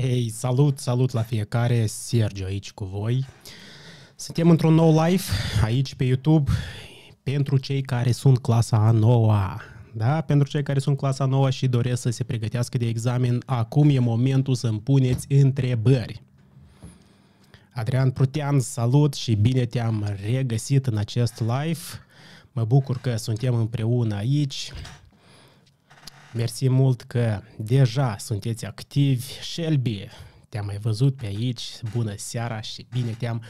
Hei, salut, salut la fiecare, Sergio aici cu voi. Suntem într-un nou live aici pe YouTube pentru cei care sunt clasa a noua. Da? Pentru cei care sunt clasa nouă și doresc să se pregătească de examen, acum e momentul să îmi puneți întrebări. Adrian Prutean, salut și bine te-am regăsit în acest live. Mă bucur că suntem împreună aici. Mersi mult că deja sunteți activi. Shelby, te-am mai văzut pe aici, bună seara și bine te-am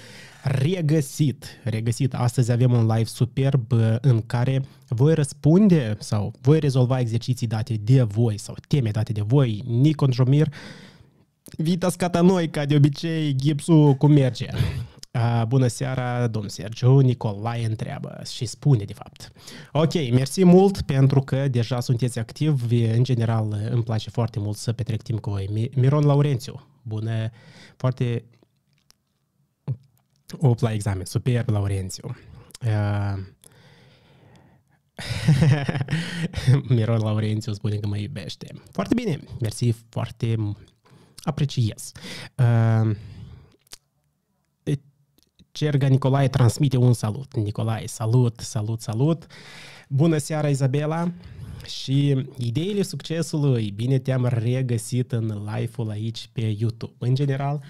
regăsit. Regăsit, astăzi avem un live superb uh, în care voi răspunde sau voi rezolva exerciții date de voi sau teme date de voi. Nicon Jomir, Vita noi ca de obicei, gipsul cum merge. Bună seara, domn Sergiu, Nicolae întreabă și spune, de fapt. Ok, mersi mult pentru că deja sunteți activ. În general, îmi place foarte mult să petrec timp cu voi. Miron Laurențiu, bună, foarte... Op la examen, super Laurențiu. Uh... Miron Laurențiu spune că mă iubește. Foarte bine, mersi, foarte apreciez. Uh... Cerga Nicolae transmite un salut. Nicolae, salut, salut, salut! Bună seara, Izabela! Și ideile succesului, bine te-am regăsit în live-ul aici pe YouTube. În general,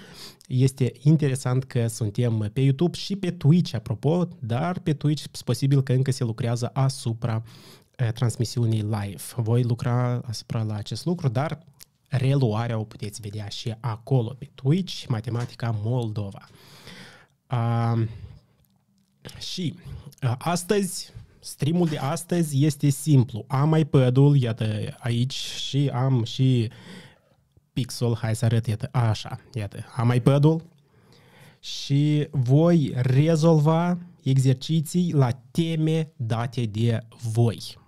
este interesant că suntem pe YouTube și pe Twitch, apropo, dar pe Twitch posibil că încă se lucrează asupra eh, transmisiunii live. Voi lucra asupra la acest lucru, dar reluarea o puteți vedea și acolo pe Twitch, Matematica Moldova și uh, astăzi, streamul de astăzi este simplu. Am iPad-ul, iată, aici și am și Pixel. Hai să arăt, iată, așa, iată. Am iPad-ul și voi rezolva exerciții la teme date de voi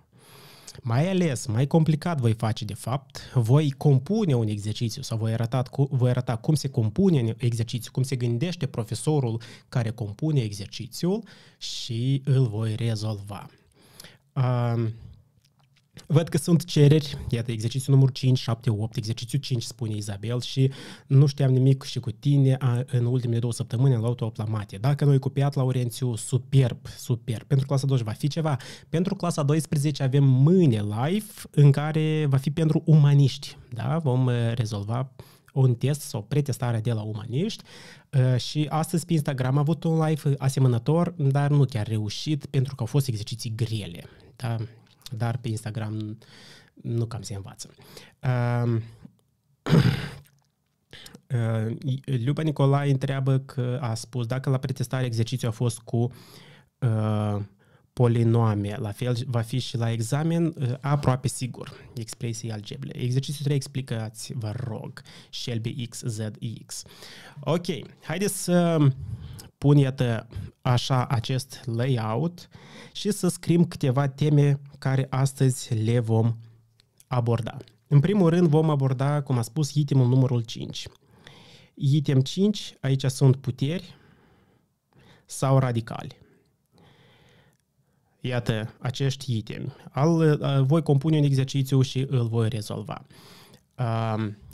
mai ales, mai complicat voi face de fapt, voi compune un exercițiu sau voi arăta, voi arăta cum se compune un exercițiu, cum se gândește profesorul care compune exercițiul și îl voi rezolva. Uh, Văd că sunt cereri, iată, exercițiul numărul 5, 7, 8, exercițiul 5, spune Izabel, și nu știam nimic și cu tine a, în ultimele două săptămâni în laută oplamate. Dacă noi cu la Laurențiu, superb, superb. Pentru clasa 2 va fi ceva. Pentru clasa 12 avem mâine live în care va fi pentru umaniști. Da? Vom uh, rezolva un test sau pretestare de la umaniști uh, și astăzi pe Instagram a avut un live asemănător, dar nu chiar reușit pentru că au fost exerciții grele. Da? dar pe Instagram nu cam se învață. Luba uh, Nicolae întreabă că a spus dacă la pretestare exercițiul a fost cu uh, polinoame, la fel va fi și la examen uh, aproape sigur, expresii algebre. Exercițiul 3 explicați, vă rog, Shelby X, Z, X. Ok, haideți să um, pun, iată, așa acest layout și să scriem câteva teme care astăzi le vom aborda. În primul rând vom aborda, cum a spus, itemul numărul 5. Item 5, aici sunt puteri sau radicali. Iată acești itemi. Al, voi compune un exercițiu și îl voi rezolva.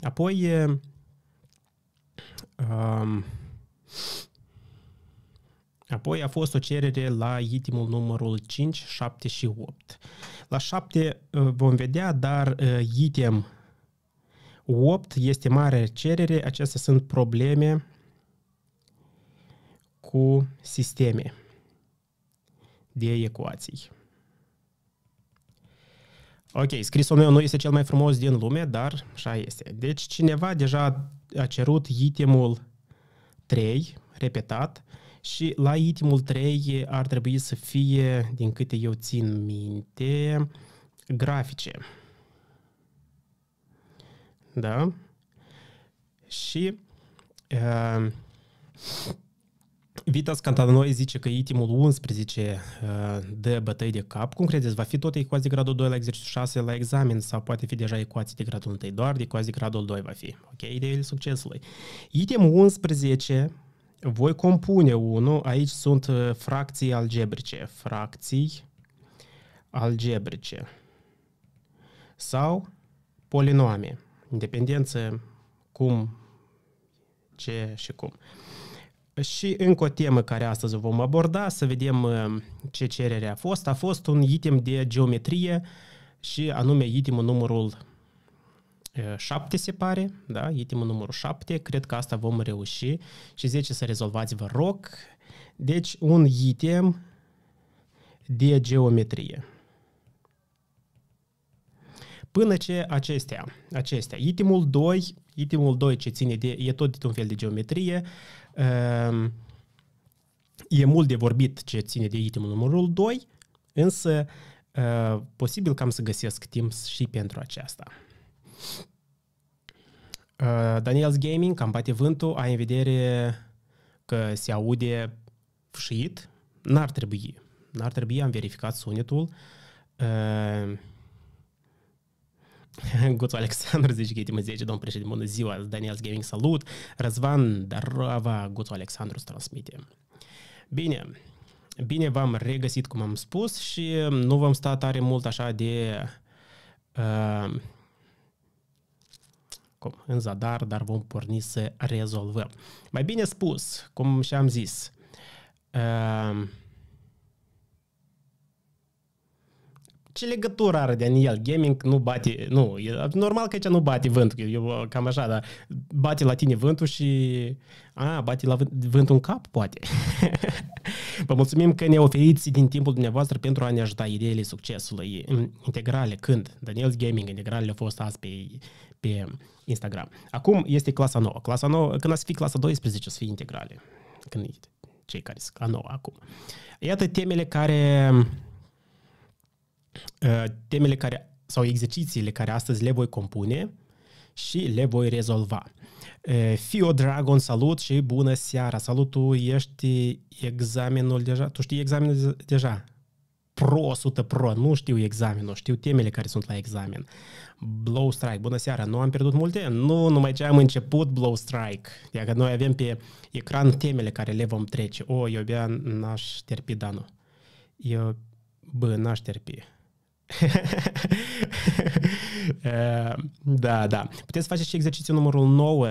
Apoi, um, Apoi a fost o cerere la itimul numărul 5, 7 și 8. La 7 ă, vom vedea, dar ă, item 8 este mare cerere, acestea sunt probleme cu sisteme de ecuații. Ok, scrisul meu nu este cel mai frumos din lume, dar așa este. Deci cineva deja a cerut itemul 3, repetat, și la itemul 3 ar trebui să fie, din câte eu țin minte, grafice. Da? Și uh, Vitas Cantanoi zice că itemul 11 uh, de bătăi de cap, cum credeți, va fi tot ecuație de gradul 2 la exercițiu 6 la examen sau poate fi deja ecuație de gradul 1, doar de ecuație de gradul 2 va fi. Ok, ideile succesului. Itemul 11 voi compune unul, aici sunt uh, fracții algebrice, fracții algebrice sau polinoame, independență cum, ce și cum. Și încă o temă care astăzi vom aborda, să vedem uh, ce cerere a fost. A fost un item de geometrie și anume itemul numărul 7 se pare, da? Itemul numărul 7, cred că asta vom reuși. Și 10 să rezolvați, vă rog. Deci, un item de geometrie. Până ce acestea, acestea, itemul 2, itemul 2 ce ține de, e tot de un fel de geometrie, ehm, e mult de vorbit ce ține de itemul numărul 2, însă posibil că am să găsesc timp și pentru aceasta. Uh, Daniels Gaming, cam bate vântul, ai în vedere că se aude fșit? N-ar trebui. N-ar trebui, am verificat sunetul. Uh, Guțu Alexandru zice că e 10, domn președinte, bună ziua, Daniels Gaming, salut! Răzvan Darava, Guțu Alexandru îți transmite. Bine, bine v-am regăsit, cum am spus, și nu v-am stat tare mult așa de uh, acum, în zadar, dar vom porni să rezolvăm. Mai bine spus, cum și-am zis, ehm, ce legătură are Daniel Gaming nu bate, nu, e, normal că aici nu bate vântul, eu cam așa, dar bate la tine vântul și, a, bate la vânt, vântul în cap, poate. Vă mulțumim că ne oferiți din timpul dumneavoastră pentru a ne ajuta ideile succesului integrale, când Daniel's Gaming integrale au fost azi pe, pe Instagram. Acum este clasa nouă. Clasa nouă, când ați fi clasa 12, să fie integrale. Când cei care sunt la nouă acum. Iată temele care uh, temele care sau exercițiile care astăzi le voi compune și le voi rezolva. Fio Dragon, salut și bună seara! Salut, tu ești examenul deja? Tu știi examenul deja? Pro, 100 pro, nu știu examenul, știu temele care sunt la examen. Blow Strike, bună seara, nu am pierdut multe? Nu, numai ce am început Blow Strike. Iar noi avem pe ecran temele care le vom trece. O, eu abia n-aș terpi, Danu. Eu, bă, n-aș terpi. da, da. Puteți face și exercițiul numărul 9.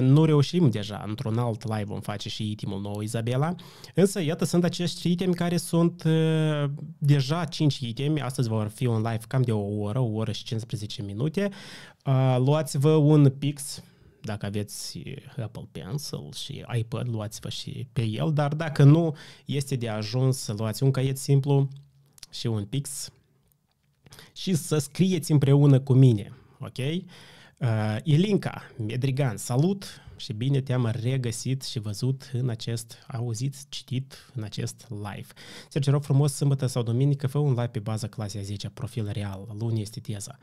Nu reușim deja, într-un alt live vom face și itemul nou, Izabela. Însă, iată, sunt acești itemi care sunt deja 5 itemi. Astăzi vor fi un live cam de o oră, o oră și 15 minute. Luați-vă un pix, dacă aveți Apple Pencil și iPad, luați-vă și pe el, dar dacă nu, este de ajuns să luați un caiet simplu și un pix și să scrieți împreună cu mine, ok? Uh, Ilinca, Medrigan, salut și bine te-am regăsit și văzut în acest, auzit, citit în acest live. Sergiu, rog frumos, sâmbătă sau duminică, fă un live pe baza clasei 10, profil real, luni este teza.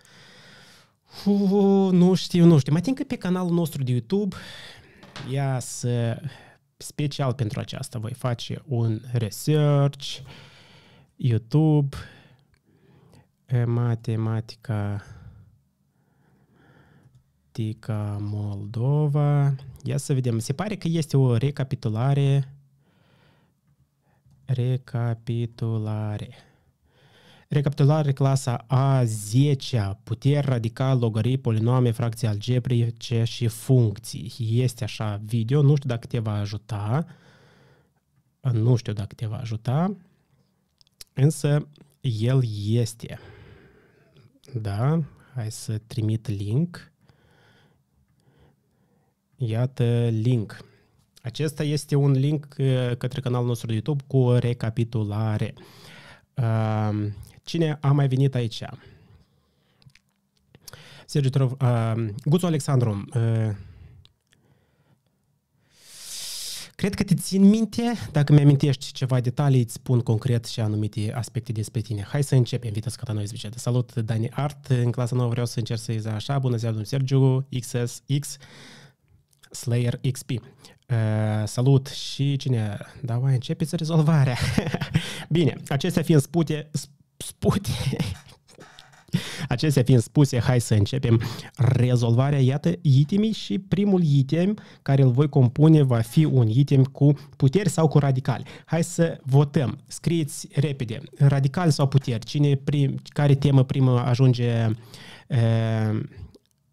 Uh, nu știu, nu știu. Mai tin că pe canalul nostru de YouTube, ia să special pentru aceasta voi face un research, YouTube, matematica Tica Moldova. Ia să vedem. Se pare că este o recapitulare. Recapitulare. Recapitulare clasa A10, puteri radical, logarii, polinoame, fracții algebrice și funcții. Este așa video, nu știu dacă te va ajuta. Nu știu dacă te va ajuta, însă el este. Da, hai să trimit link. Iată link. Acesta este un link uh, către canalul nostru de YouTube cu o recapitulare. Um, cine a mai venit aici? Sergiu Trov, um, Guțu Alexandru, uh, Cred că te țin minte, dacă mi-amintești ceva detalii, îți spun concret și anumite aspecte despre tine. Hai să începem, Vitas noi zice. Salut, Dani Art, în clasa nouă vreau să încerc să iei așa, bună ziua, domnul Sergiu, XSX, Slayer XP. Uh, salut și cine... Da, mai începeți rezolvarea. Bine, acestea fiind spute, spute, Acestea fiind spuse, hai să începem rezolvarea, iată, itemii și primul item care îl voi compune va fi un item cu puteri sau cu radicali. Hai să votăm. Scrieți repede. Radical sau puteri? Cine prim, care temă primă ajunge Uh,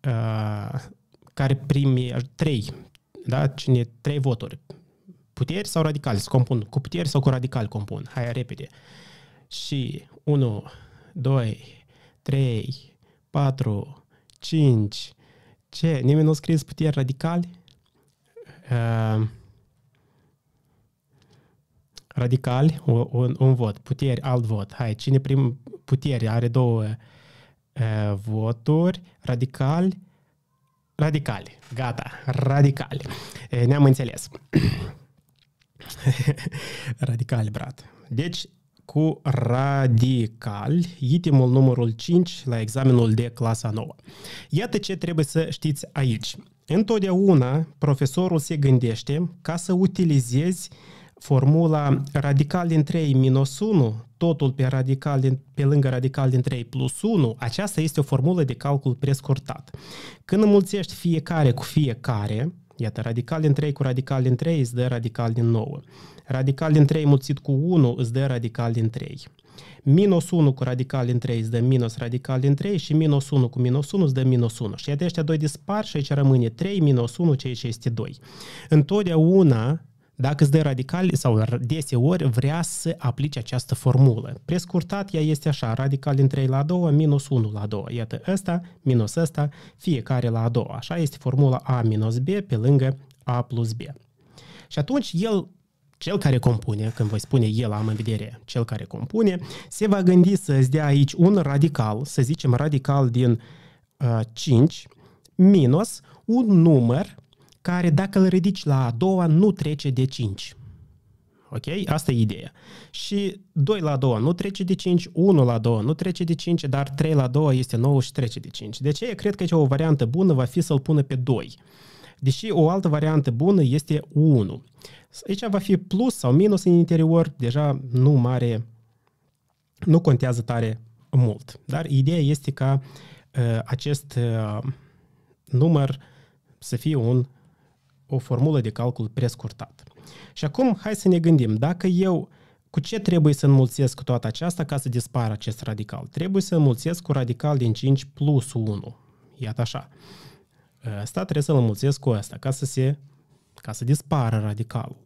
uh, care primi trei, da? Cine trei voturi. Puteri sau radicali? Să compun. Cu puteri sau cu radical compun. Hai, repede. Și 1, 2, 3, 4, 5. Ce? Nimeni nu a scris puteri radicale? Ehm, uh, radicali, un, un vot, puteri, alt vot. Hai, cine prim puteri are două uh, voturi, radicali, radicali. Gata, radicali. Ne-am înțeles. radicali, brat. Deci, cu radical, itemul numărul 5 la examenul de clasa 9. Iată ce trebuie să știți aici. Întotdeauna profesorul se gândește ca să utilizezi formula radical din 3 minus 1, totul pe, radical din, pe lângă radical din 3 plus 1, aceasta este o formulă de calcul prescurtat. Când înmulțești fiecare cu fiecare, iată, radical din 3 cu radical din 3 îți dă radical din 9. Radical din 3 mulțit cu 1 îți dă radical din 3. Minus 1 cu radical din 3 îți dă minus radical din 3 și minus 1 cu minus 1 îți dă minus 1. Și iată ăștia doi dispar și aici rămâne 3 minus 1, ceea ce este 2. Întotdeauna dacă îți dă radical sau deseori vrea să aplici această formulă. Prescurtat, ea este așa, radical din 3 la 2, minus 1 la 2. Iată, ăsta minus ăsta, fiecare la 2. Așa este formula A minus B pe lângă A plus B. Și atunci el cel care compune, când voi spune el, am în vedere cel care compune, se va gândi să-ți dea aici un radical, să zicem radical din uh, 5, minus un număr care, dacă îl ridici la a doua, nu trece de 5. Ok? Asta e ideea. Și 2 la 2 nu trece de 5, 1 la 2 nu trece de 5, dar 3 la 2 este 9 și trece de 5. De deci, aceea cred că o variantă bună va fi să-l pună pe 2. Deși o altă variantă bună este 1. Aici va fi plus sau minus în interior, deja nu mare, nu contează tare mult. Dar ideea este ca uh, acest uh, număr să fie un, o formulă de calcul prescurtat. Și acum hai să ne gândim, dacă eu cu ce trebuie să înmulțesc cu toată aceasta ca să dispară acest radical? Trebuie să înmulțesc cu radical din 5 plus 1. Iată așa ăsta trebuie să-l înmulțesc cu ăsta ca să se ca să dispară radicalul.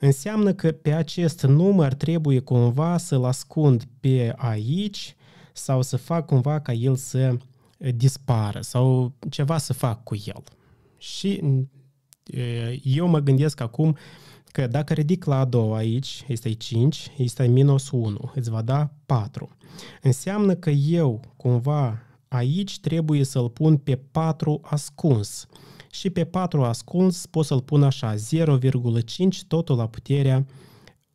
Înseamnă că pe acest număr trebuie cumva să-l ascund pe aici sau să fac cumva ca el să ă, dispară sau ceva să fac cu el. Și ă, eu mă gândesc acum că dacă ridic la a doua aici, este 5, este minus 1, îți va da 4. Înseamnă că eu cumva Aici trebuie să-l pun pe 4 ascuns. Și pe 4 ascuns pot să-l pun așa, 0,5 totul la puterea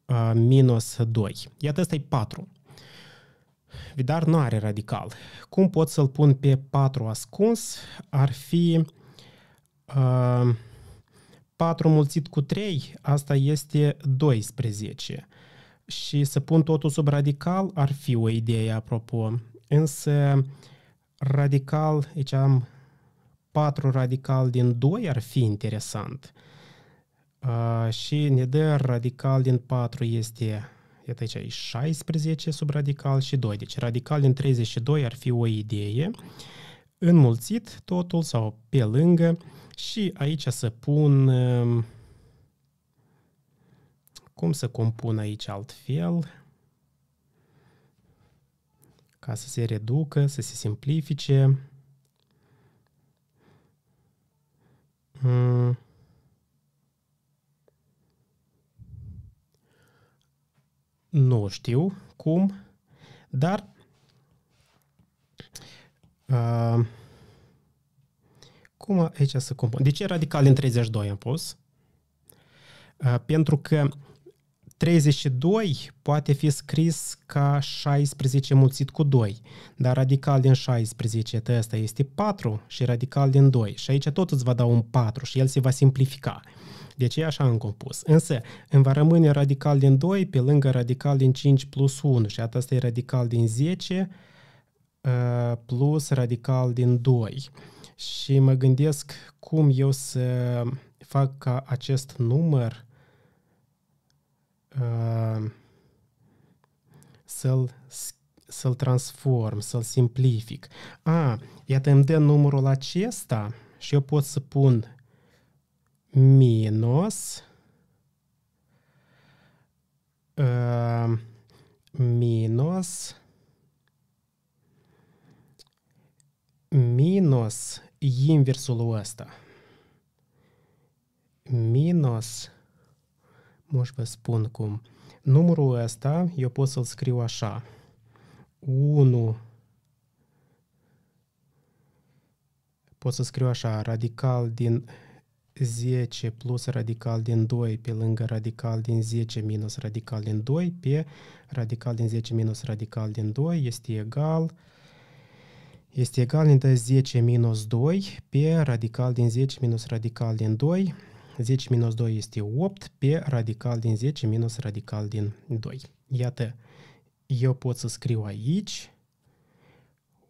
uh, minus 2. Iată, ăsta e 4. Dar nu are radical. Cum pot să-l pun pe 4 ascuns? Ar fi uh, 4 mulțit cu 3, asta este 12. Și să pun totul sub radical ar fi o idee, apropo. Însă Uh, radical, aici am 4 radical din 2 ar fi interesant. Uh, și ne dă radical din 4 este, iată aici, 16 sub radical și 2. Deci radical din 32 ar fi o idee. Înmulțit totul sau pe lângă și aici să pun... Uh, cum să compun aici altfel? ca să se reducă, să se simplifice. Mm. Nu știu cum, dar uh, cum aici să compun? De deci ce radical din 32 am pus? Uh, pentru că 32 poate fi scris ca 16 mulțit cu 2, dar radical din 16 ăsta este 4 și radical din 2 și aici tot îți va da un 4 și el se va simplifica. Deci e așa am compus. Însă îmi va rămâne radical din 2 pe lângă radical din 5 plus 1 și asta e radical din 10 ă, plus radical din 2. Și mă gândesc cum eu să fac ca acest număr Uh, să-l, să-l transform, să-l simplific. A, iată, îmi dă numărul acesta și eu pot să pun minus uh, minus minus inversul ăsta. Minus Може vă spun cum. Numărul ăsta eu pot să-l scriu așa. 1 pot să scriu așa, radical din 10 plus radical din 2 pe lângă radical din 10 minus radical din 2 pe radical din 10 minus radical din 2 este egal este egal între 10 minus 2 pe radical din 10 minus radical din 2 10 minus 2 este 8 pe radical din 10 minus radical din 2. Iată, eu pot să scriu aici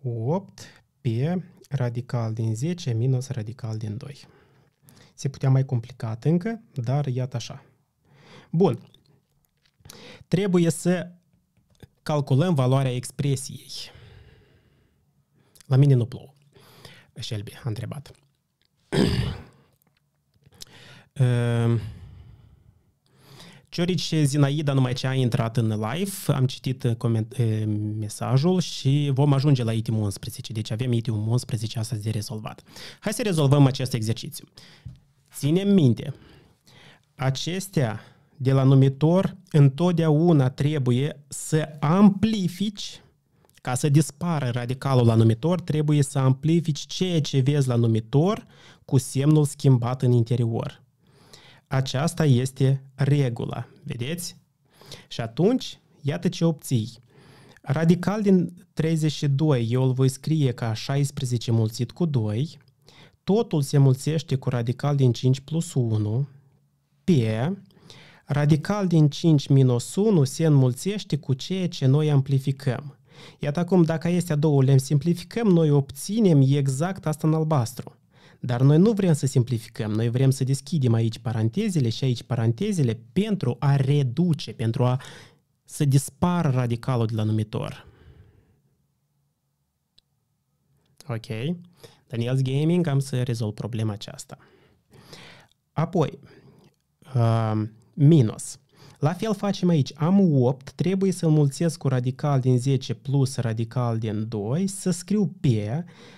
8 pe radical din 10 minus radical din 2. Se putea mai complicat încă, dar iată așa. Bun. Trebuie să calculăm valoarea expresiei. La mine nu plouă. Shelby a întrebat. Ehm, Ciorici Zinaida, numai ce a intrat în live, am citit eh, coment- eh, mesajul și vom ajunge la item 11, deci avem item 11 astăzi de rezolvat. Hai să rezolvăm acest exercițiu. Ținem minte, acestea de la numitor întotdeauna trebuie să amplifici ca să dispară radicalul la numitor, trebuie să amplifici ceea ce vezi la numitor cu semnul schimbat în interior. Aceasta este regula, vedeți? Și atunci, iată ce obții. Radical din 32 eu îl voi scrie ca 16 mulțit cu 2, totul se mulțește cu radical din 5 plus 1, pe radical din 5 minus 1 se înmulțește cu ceea ce noi amplificăm. Iată acum, dacă este două le simplificăm, noi obținem exact asta în albastru. Dar noi nu vrem să simplificăm, noi vrem să deschidem aici parantezele și aici parantezele pentru a reduce, pentru a să dispară radicalul de la numitor. Ok. Daniel's Gaming am să rezolv problema aceasta. Apoi, uh, minus. La fel facem aici. Am 8, trebuie să-l mulțesc cu radical din 10 plus radical din 2, să scriu P,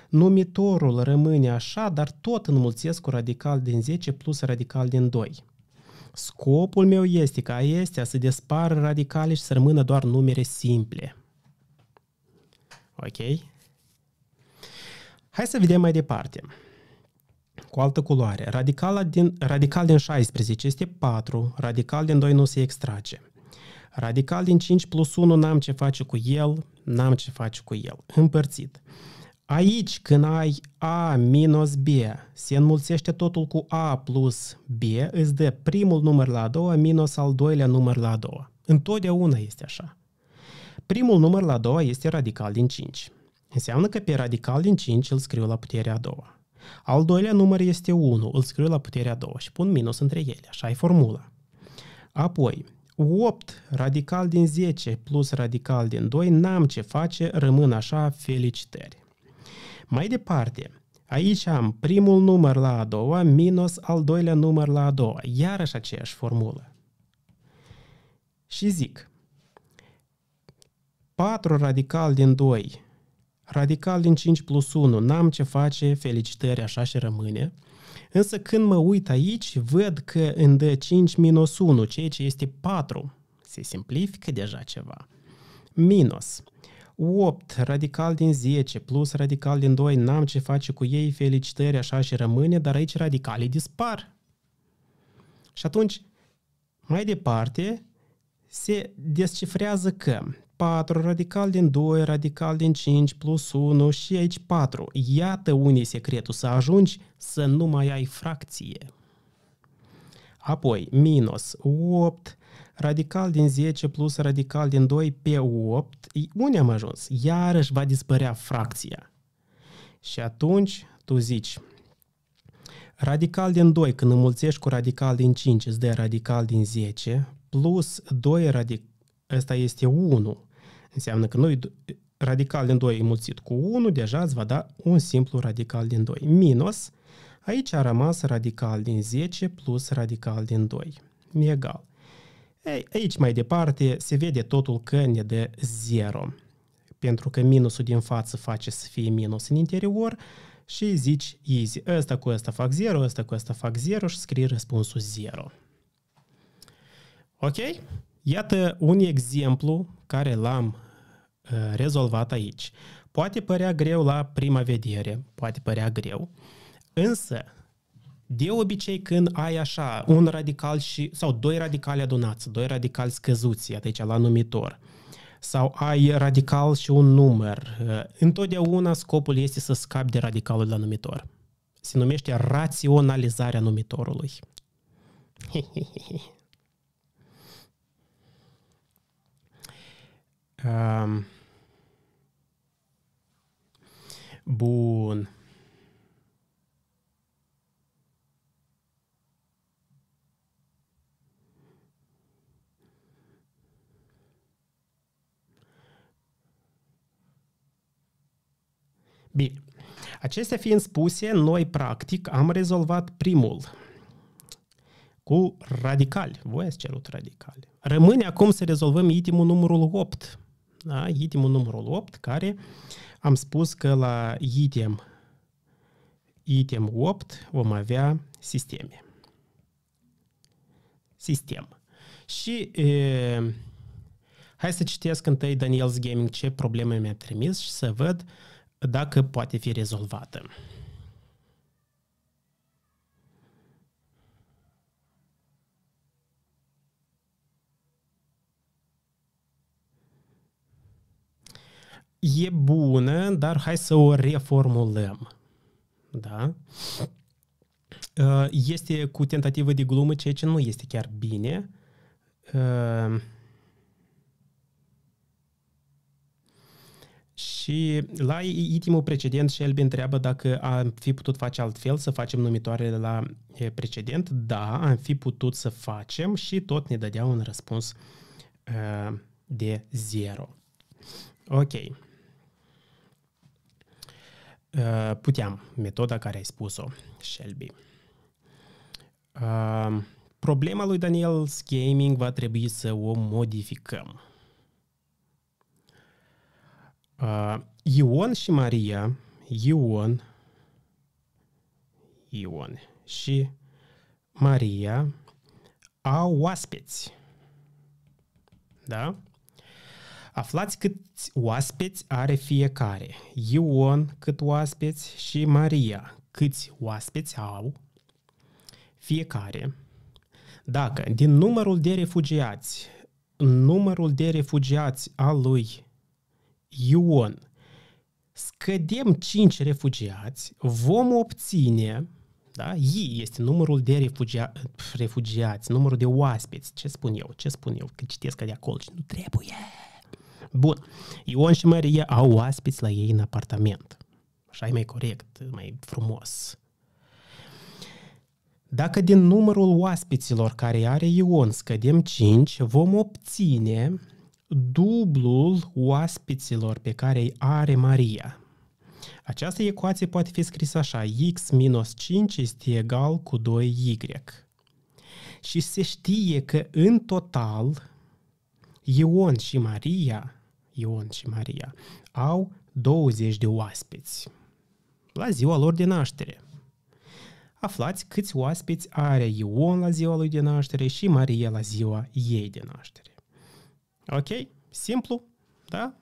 numitorul rămâne așa, dar tot înmulțesc cu radical din 10 plus radical din 2. Scopul meu este ca acestea să despară radicale și să rămână doar numere simple. Ok? Hai să vedem mai departe cu altă culoare. Radicala din, radical din 16 este 4, radical din 2 nu se extrage. Radical din 5 plus 1 n-am ce face cu el, n-am ce face cu el. Împărțit. Aici, când ai A minus B, se înmulțește totul cu A plus B, îți dă primul număr la a doua minus al doilea număr la a doua. Întotdeauna este așa. Primul număr la a doua este radical din 5. Înseamnă că pe radical din 5 îl scriu la puterea a doua. Al doilea număr este 1, îl scriu la puterea 2 și pun minus între ele. Așa e formula. Apoi, 8 radical din 10 plus radical din 2, n-am ce face, rămân așa, felicitări. Mai departe, aici am primul număr la a doua minus al doilea număr la a doua, iarăși aceeași formulă. Și zic, 4 radical din 2 Radical din 5 plus 1, n-am ce face, felicitări, așa și rămâne. Însă când mă uit aici, văd că în dă 5 minus 1, ceea ce este 4. Se simplifică deja ceva. Minus. 8, radical din 10, plus radical din 2, n-am ce face cu ei, felicitări, așa și rămâne, dar aici radicalii dispar. Și atunci, mai departe, se descifrează că 4, radical din 2, radical din 5, plus 1 și aici 4. Iată unde e secretul, să ajungi să nu mai ai fracție. Apoi, minus 8, radical din 10 plus radical din 2 pe 8, unde am ajuns? Iarăși va dispărea fracția. Și atunci tu zici, radical din 2, când înmulțești cu radical din 5, îți dă radical din 10, plus 2 radical ăsta este 1. Înseamnă că noi radical din 2 înmulțit cu 1, deja îți va da un simplu radical din 2. Minus, aici a rămas radical din 10 plus radical din 2. Egal. Ei, aici mai departe se vede totul că ne dă 0. Pentru că minusul din față face să fie minus în interior și zici easy. Ăsta cu ăsta fac 0, ăsta cu ăsta fac 0 și scrii răspunsul 0. Ok? Iată un exemplu care l-am uh, rezolvat aici. Poate părea greu la prima vedere, poate părea greu, însă de obicei când ai așa un radical și, sau doi radicali adunați, doi radicali scăzuți, iată aici la numitor, sau ai radical și un număr, uh, întotdeauna scopul este să scapi de radicalul la numitor. Se numește raționalizarea numitorului. Um, bun. Bine. Acestea fiind spuse, noi practic am rezolvat primul cu radical. Voi ați cerut radical. Rămâne acum să rezolvăm itemul numărul 8 da? itemul numărul 8, care am spus că la item, item 8 vom avea sisteme. Sistem. Și e, hai să citesc întâi Daniel's Gaming ce probleme mi-a trimis și să văd dacă poate fi rezolvată. e bună, dar hai să o reformulăm. Da? Uh, este cu tentativă de glumă, ceea ce nu este chiar bine. Uh, și la itimul precedent, Shelby întreabă dacă am fi putut face altfel, să facem numitoare la precedent. Da, am fi putut să facem și tot ne dădea un răspuns uh, de zero. Ok. Uh, puteam, metoda care ai spus-o, Shelby. Uh, problema lui Daniel Gaming va trebui să o modificăm. Uh, Ion și Maria, Ion, Ion și Maria au oaspeți. Da? Aflați câți oaspeți are fiecare, Ion cât oaspeți și Maria câți oaspeți au fiecare. Dacă din numărul de refugiați, numărul de refugiați al lui Ion scădem 5 refugiați, vom obține da? I este numărul de refugia, refugiați, numărul de oaspeți. Ce spun eu? Ce spun eu? Că citesc de acolo și nu trebuie. Bun. Ion și Maria au oaspeți la ei în apartament. Așa e mai corect, mai frumos. Dacă din numărul oaspeților care are Ion scădem 5, vom obține dublul oaspeților pe care îi are Maria. Această ecuație poate fi scrisă așa, x minus 5 este egal cu 2y. Și se știe că în total Ion și Maria Ion și Maria, au 20 de oaspeți la ziua lor de naștere. Aflați câți oaspeți are Ion la ziua lui de naștere și Maria la ziua ei de naștere. Ok? Simplu, da?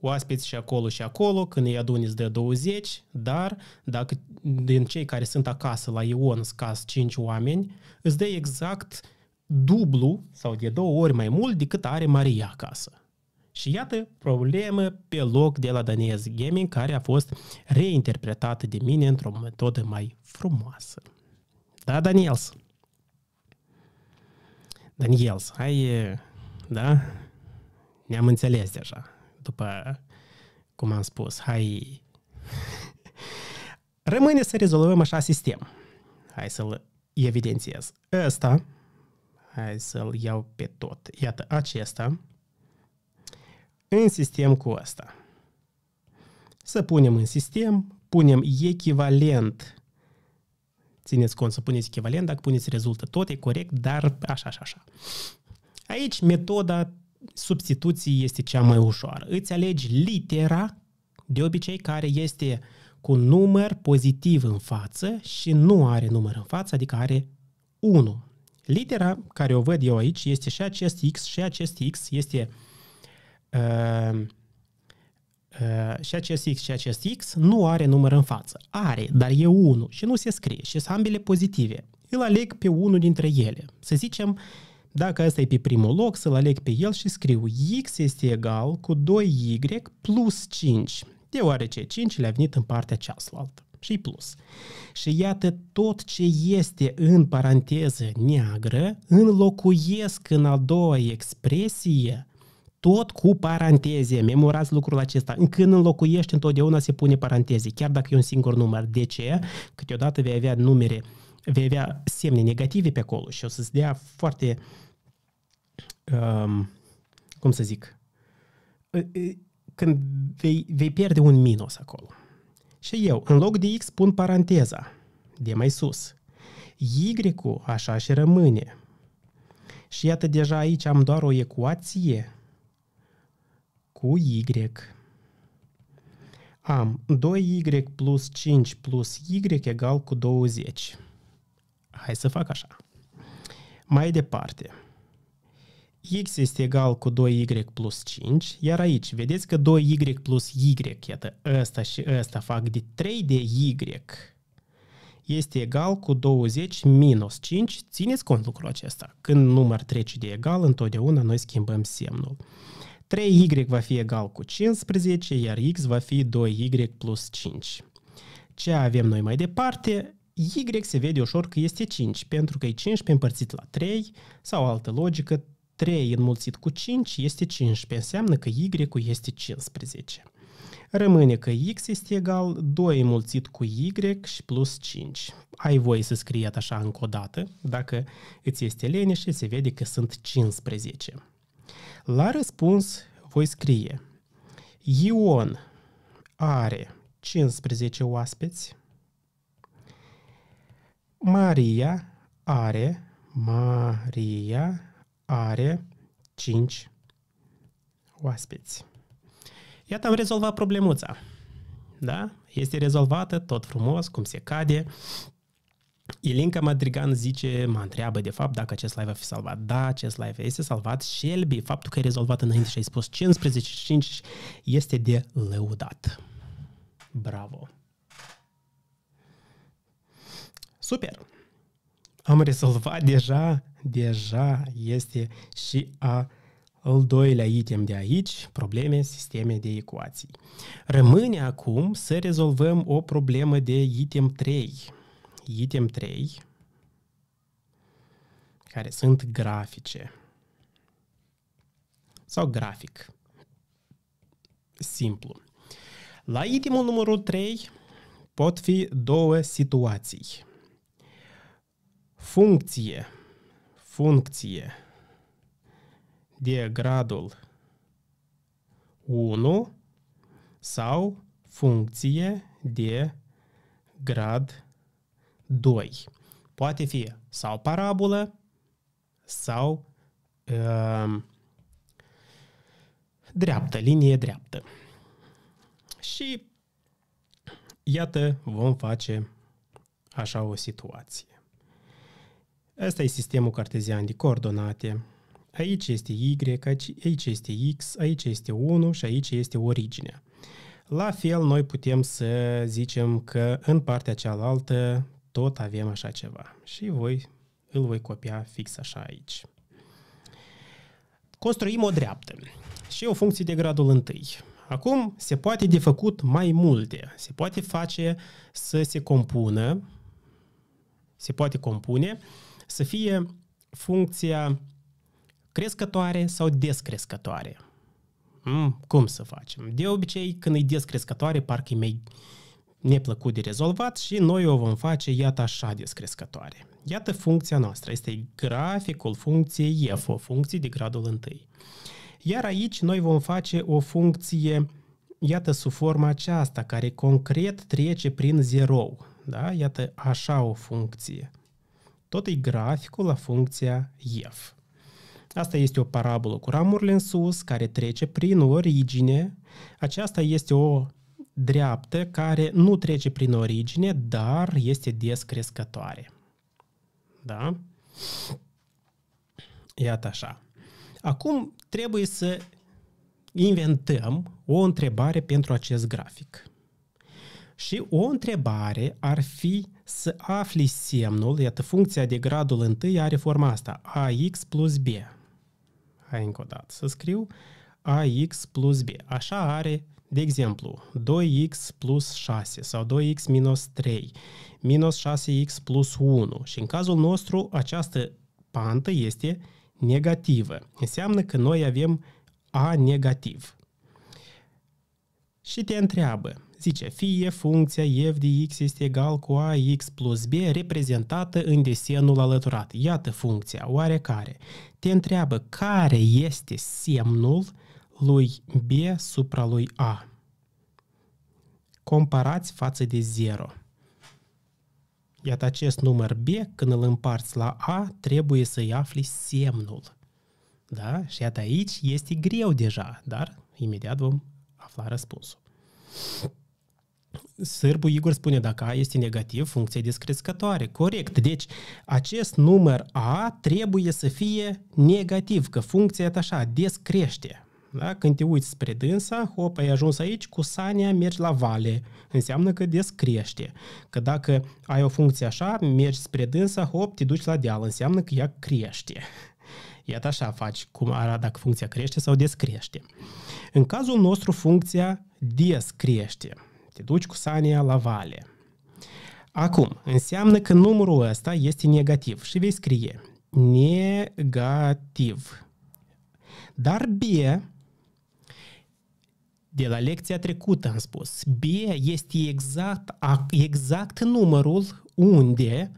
Oaspeți și acolo și acolo, când îi aduni îți dă 20, dar dacă din cei care sunt acasă la Ion scas 5 oameni, îți dă exact dublu sau de două ori mai mult decât are Maria acasă. Și iată problemă pe loc de la Daniels Gaming, care a fost reinterpretată de mine într-o metodă mai frumoasă. Da, Daniels? Daniels, hai, da? Ne-am înțeles deja, după cum am spus, hai... Rămâne să rezolvăm așa sistem. Hai să-l evidențiez. Ăsta, hai să-l iau pe tot. Iată, acesta, în sistem cu asta. Să punem în sistem, punem echivalent. Țineți cont să puneți echivalent, dacă puneți rezultă tot, e corect, dar așa, așa, așa. Aici metoda substituției este cea mai ușoară. Îți alegi litera, de obicei, care este cu număr pozitiv în față și nu are număr în față, adică are 1. Litera care o văd eu aici este și acest X și acest X este uh, Ehm, ehm, și acest X și acest X nu are număr în față. Are, dar e 1 și nu se scrie și sunt ambele pozitive. Îl aleg pe unul dintre ele. Să zicem, dacă ăsta e pe primul loc, să-l aleg pe el și scriu X este egal cu 2Y plus 5, deoarece 5 le-a venit în partea cealaltă și plus. Și iată tot ce este în paranteză neagră înlocuiesc în a doua expresie tot cu paranteze. Memorați lucrul acesta. Când înlocuiești, întotdeauna se pune paranteze, chiar dacă e un singur număr. De ce? Câteodată vei avea numere, vei avea semne negative pe acolo și o să-ți dea foarte, um, cum să zic, când vei, vei pierde un minus acolo. Și eu, în loc de X, pun paranteza de mai sus. Y-ul așa și rămâne. Și iată, deja aici am doar o ecuație cu Y. Am 2Y plus 5 plus Y egal cu 20. Hai să fac așa. Mai departe. X este egal cu 2Y plus 5, iar aici, vedeți că 2Y plus Y, iată, ăsta și ăsta fac de 3 de Y, este egal cu 20 minus 5. Țineți cont lucrul acesta. Când număr trece de egal, întotdeauna noi schimbăm semnul. 3y va fi egal cu 15, iar x va fi 2y plus 5. Ce avem noi mai departe? y se vede ușor că este 5, pentru că e 15 împărțit la 3, sau altă logică, 3 înmulțit cu 5 este 15, înseamnă că y este 15. Rămâne că x este egal 2 înmulțit cu y și plus 5. Ai voie să scrii așa încă o dată, dacă îți este lene și se vede că sunt 15. La răspuns voi scrie Ion are 15 oaspeți, Maria are, Maria are 5 oaspeți. Iată am rezolvat problemuța. Da? Este rezolvată tot frumos, cum se cade. Ilinca Madrigan zice, mă întreabă de fapt dacă acest live a fi salvat. Da, acest live este salvat. Shelby, faptul că ai rezolvat înainte și ai spus 15.5 este de lăudat. Bravo! Super! Am rezolvat deja, deja este și a al doilea item de aici, probleme sisteme de ecuații. Rămâne acum să rezolvăm o problemă de item 3 item 3, care sunt grafice sau grafic. Simplu. La itemul numărul 3 pot fi două situații. Funcție, funcție de gradul 1 sau funcție de grad 2. 2. Poate fi sau parabolă sau uh, dreaptă, linie dreaptă. Și iată, vom face așa o situație. Asta e sistemul cartezian de coordonate. Aici este Y, aici este X, aici este 1 și aici este originea. La fel, noi putem să zicem că în partea cealaltă tot avem așa ceva. Și voi îl voi copia fix așa aici. Construim o dreaptă și o funcție de gradul 1. Acum se poate de făcut mai multe. Se poate face să se compună, se poate compune, să fie funcția crescătoare sau descrescătoare. Mm, cum să facem? De obicei, când e descrescătoare, parcă e mai, neplăcut de rezolvat și noi o vom face, iată, așa descrescătoare. Iată funcția noastră, este graficul funcției f, o funcție de gradul 1. Iar aici noi vom face o funcție, iată, sub forma aceasta, care concret trece prin zero. Da? Iată, așa o funcție. Tot e graficul la funcția f. Asta este o parabolă cu ramurile în sus, care trece prin origine. Aceasta este o dreaptă care nu trece prin origine, dar este descrescătoare. Da? Iată așa. Acum trebuie să inventăm o întrebare pentru acest grafic. Și o întrebare ar fi să afli semnul, iată, funcția de gradul întâi are forma asta, ax plus b. Hai încă o dată să scriu ax plus b. Așa are de exemplu, 2x plus 6 sau 2x minus 3, minus 6x plus 1 și în cazul nostru această pantă este negativă. Înseamnă că noi avem a negativ. Și te întreabă, zice, fie funcția f de x este egal cu ax plus b reprezentată în desenul alăturat. Iată funcția oarecare. Te întreabă care este semnul lui B supra lui A. Comparați față de 0. Iată acest număr B, când îl împarți la A, trebuie să-i afli semnul. Da? Și iată aici este greu deja, dar imediat vom afla răspunsul. Sârbu Igor spune dacă A este negativ, funcție descrescătoare. Corect. Deci, acest număr A trebuie să fie negativ, că funcția e așa descrește. Da? Când te uiți spre dânsa, hop, ai ajuns aici, cu sania mergi la vale. Înseamnă că descrește. Că dacă ai o funcție așa, mergi spre dânsa, hop, te duci la deal. Înseamnă că ea crește. Iată așa faci, cum arată dacă funcția crește sau descrește. În cazul nostru, funcția descrește. Te duci cu sania la vale. Acum, înseamnă că numărul ăsta este negativ și vei scrie negativ. Dar B de la lecția trecută am spus, B este exact, exact numărul unde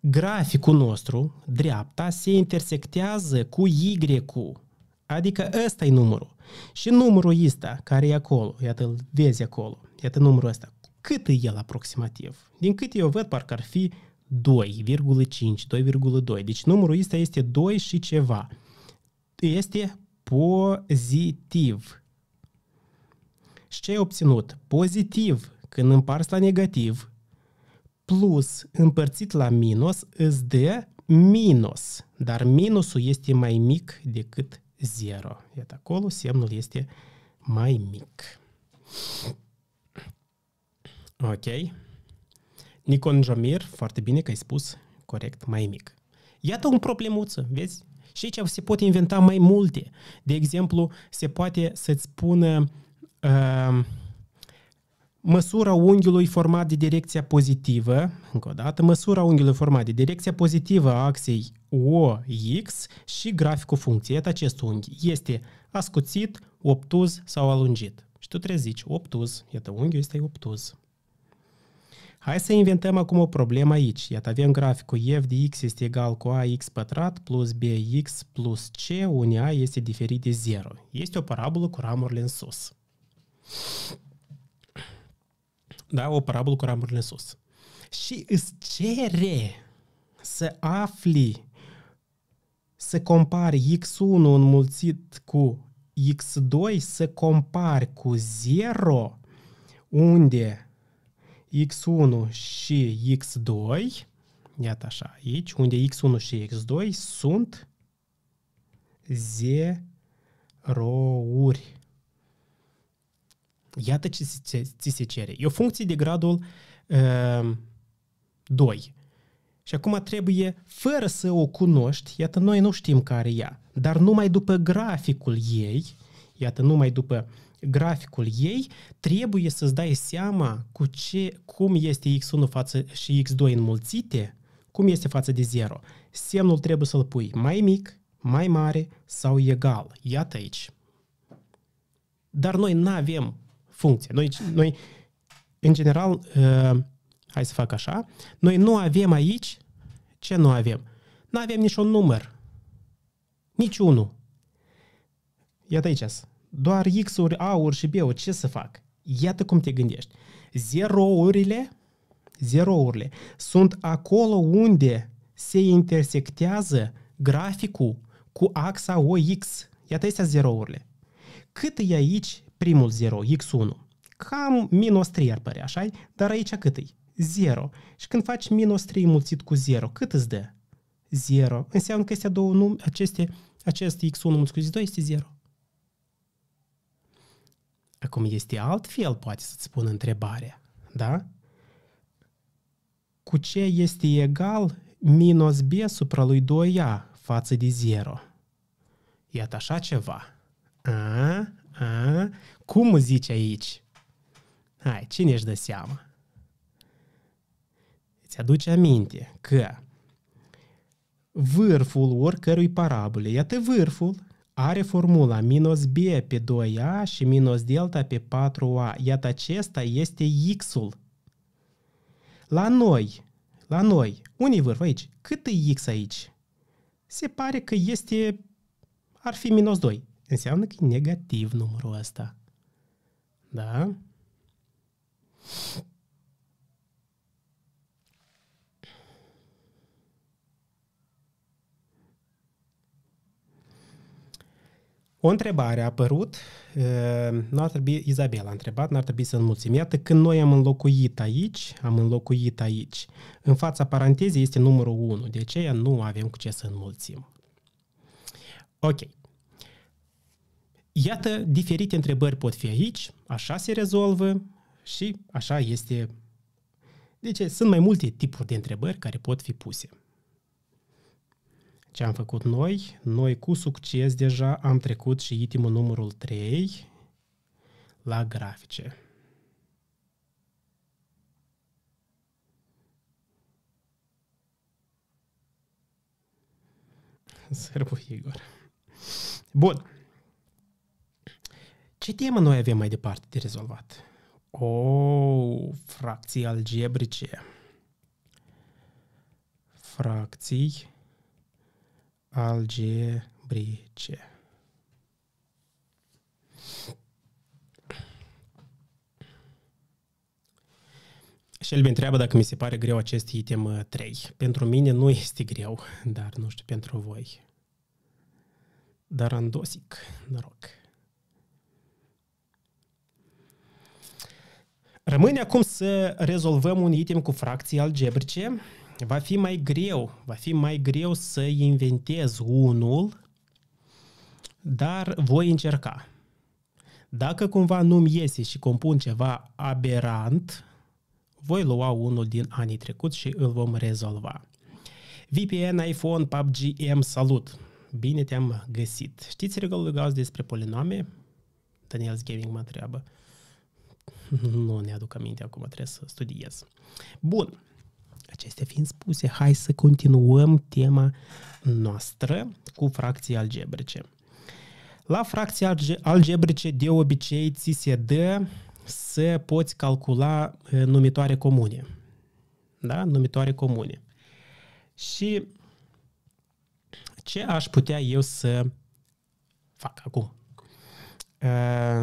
graficul nostru, dreapta, se intersectează cu y -ul. Adică ăsta e numărul. Și numărul ăsta care e acolo, iată îl vezi acolo, iată numărul ăsta, cât e el aproximativ? Din cât eu văd, parcă ar fi 2,5, 2,2. Deci numărul ăsta este 2 și ceva. Este pozitiv și ce ai obținut pozitiv când împarți la negativ plus împărțit la minus îți dă minus, dar minusul este mai mic decât 0. Iată acolo semnul este mai mic. Ok. Nikon Jomir, foarte bine că ai spus corect, mai mic. Iată un problemuță, vezi? Și aici se pot inventa mai multe. De exemplu, se poate să-ți spună uh, Ehm, măsura unghiului format de direcția pozitivă, încă o dată, măsura unghiului format de direcția pozitivă a axei OX și graficul funcției. Iată deci acest unghi este ascuțit, obtuz sau alungit. Și tu trebuie să zici obtuz. Iată, unghiul este obtuz. Hai să inventăm acum o problemă aici. Iată, avem graficul f de x este egal cu ax pătrat plus bx plus c, unde a este diferit de 0. Este o parabolă cu ramurile în sus. Da, o parabolă cu ramurile sus. Și îți cere să afli, să compari X1 înmulțit cu X2, să compari cu 0, unde X1 și X2, iată așa aici, unde X1 și X2 sunt 0 uri. Iată ce ți se cere. E o funcție de gradul uh, ehm, 2. Și acum trebuie, fără să o cunoști, iată, noi nu știm care e ea, dar numai după graficul ei, iată, numai după graficul ei, trebuie să-ți dai seama cu ce, cum este x1 față și x2 înmulțite, cum este față de 0. Semnul trebuie să-l pui mai mic, mai mare sau egal. Iată aici. Dar noi nu avem funcție. Noi, noi în general, uh, hai să fac așa, noi nu avem aici ce nu avem. Nu avem niciun număr. Nici unul. Iată aici. Doar X-uri, A-uri și B-uri. Ce să fac? Iată cum te gândești. Zerourile, zerourile sunt acolo unde se intersectează graficul cu axa OX. Iată astea zerourile. Cât e aici primul 0, x1, cam minus 3 ar părea, așa Dar aici cât e? 0. Și când faci minus 3 mulțit cu 0, cât îți dă? 0. Înseamnă că acestea două num- aceste, acest x1 mulțit cu 2 este 0. Acum este alt fel, poate să-ți spun întrebarea, da? Cu ce este egal minus b supra lui 2a față de 0? Iată așa ceva. A, a? Cum zici aici? Hai, cine își dă seama? Îți aduce aminte că vârful oricărui parabole, iată vârful, are formula minus b pe 2a și minus delta pe 4a. Iată acesta este x-ul. La noi, la noi, unii vârf aici, cât e x aici? Se pare că este, ar fi minus 2. Înseamnă că e negativ numărul ăsta. Da? O întrebare a apărut, nu ar trebui, Izabela a întrebat, n-ar trebui să înmulțim. Iată, când noi am înlocuit aici, am înlocuit aici, în fața parantezei este numărul 1, de aceea nu avem cu ce să înmulțim. Ok. Iată, diferite întrebări pot fi aici, așa se rezolvă și așa este. Deci sunt mai multe tipuri de întrebări care pot fi puse. Ce am făcut noi? Noi cu succes deja am trecut și itemul numărul 3 la grafice. Sărbu Igor. Bun. Ce temă noi avem mai departe de rezolvat? O, oh, fracții algebrice. Fracții algebrice. Și el mi întreabă dacă mi se pare greu acest item 3. Uh, pentru mine nu este greu, dar nu știu pentru voi. Dar andosic, noroc. Rămâne acum să rezolvăm un item cu fracții algebrice. Va fi mai greu, va fi mai greu să inventez unul, dar voi încerca. Dacă cumva nu-mi iese și compun ceva aberant, voi lua unul din anii trecut și îl vom rezolva. VPN, iPhone, PUBG, M, salut! Bine te-am găsit! Știți regulul Gauss despre polinome? Daniel Gaming mă întreabă. Nu ne-aduc aminte acum, trebuie să studiez. Bun, acestea fiind spuse, hai să continuăm tema noastră cu fracții algebrice. La fracții algebrice de obicei ți se dă să poți calcula eh, numitoare comune. Da? Numitoare comune. Și ce aș putea eu să fac acum? Eh,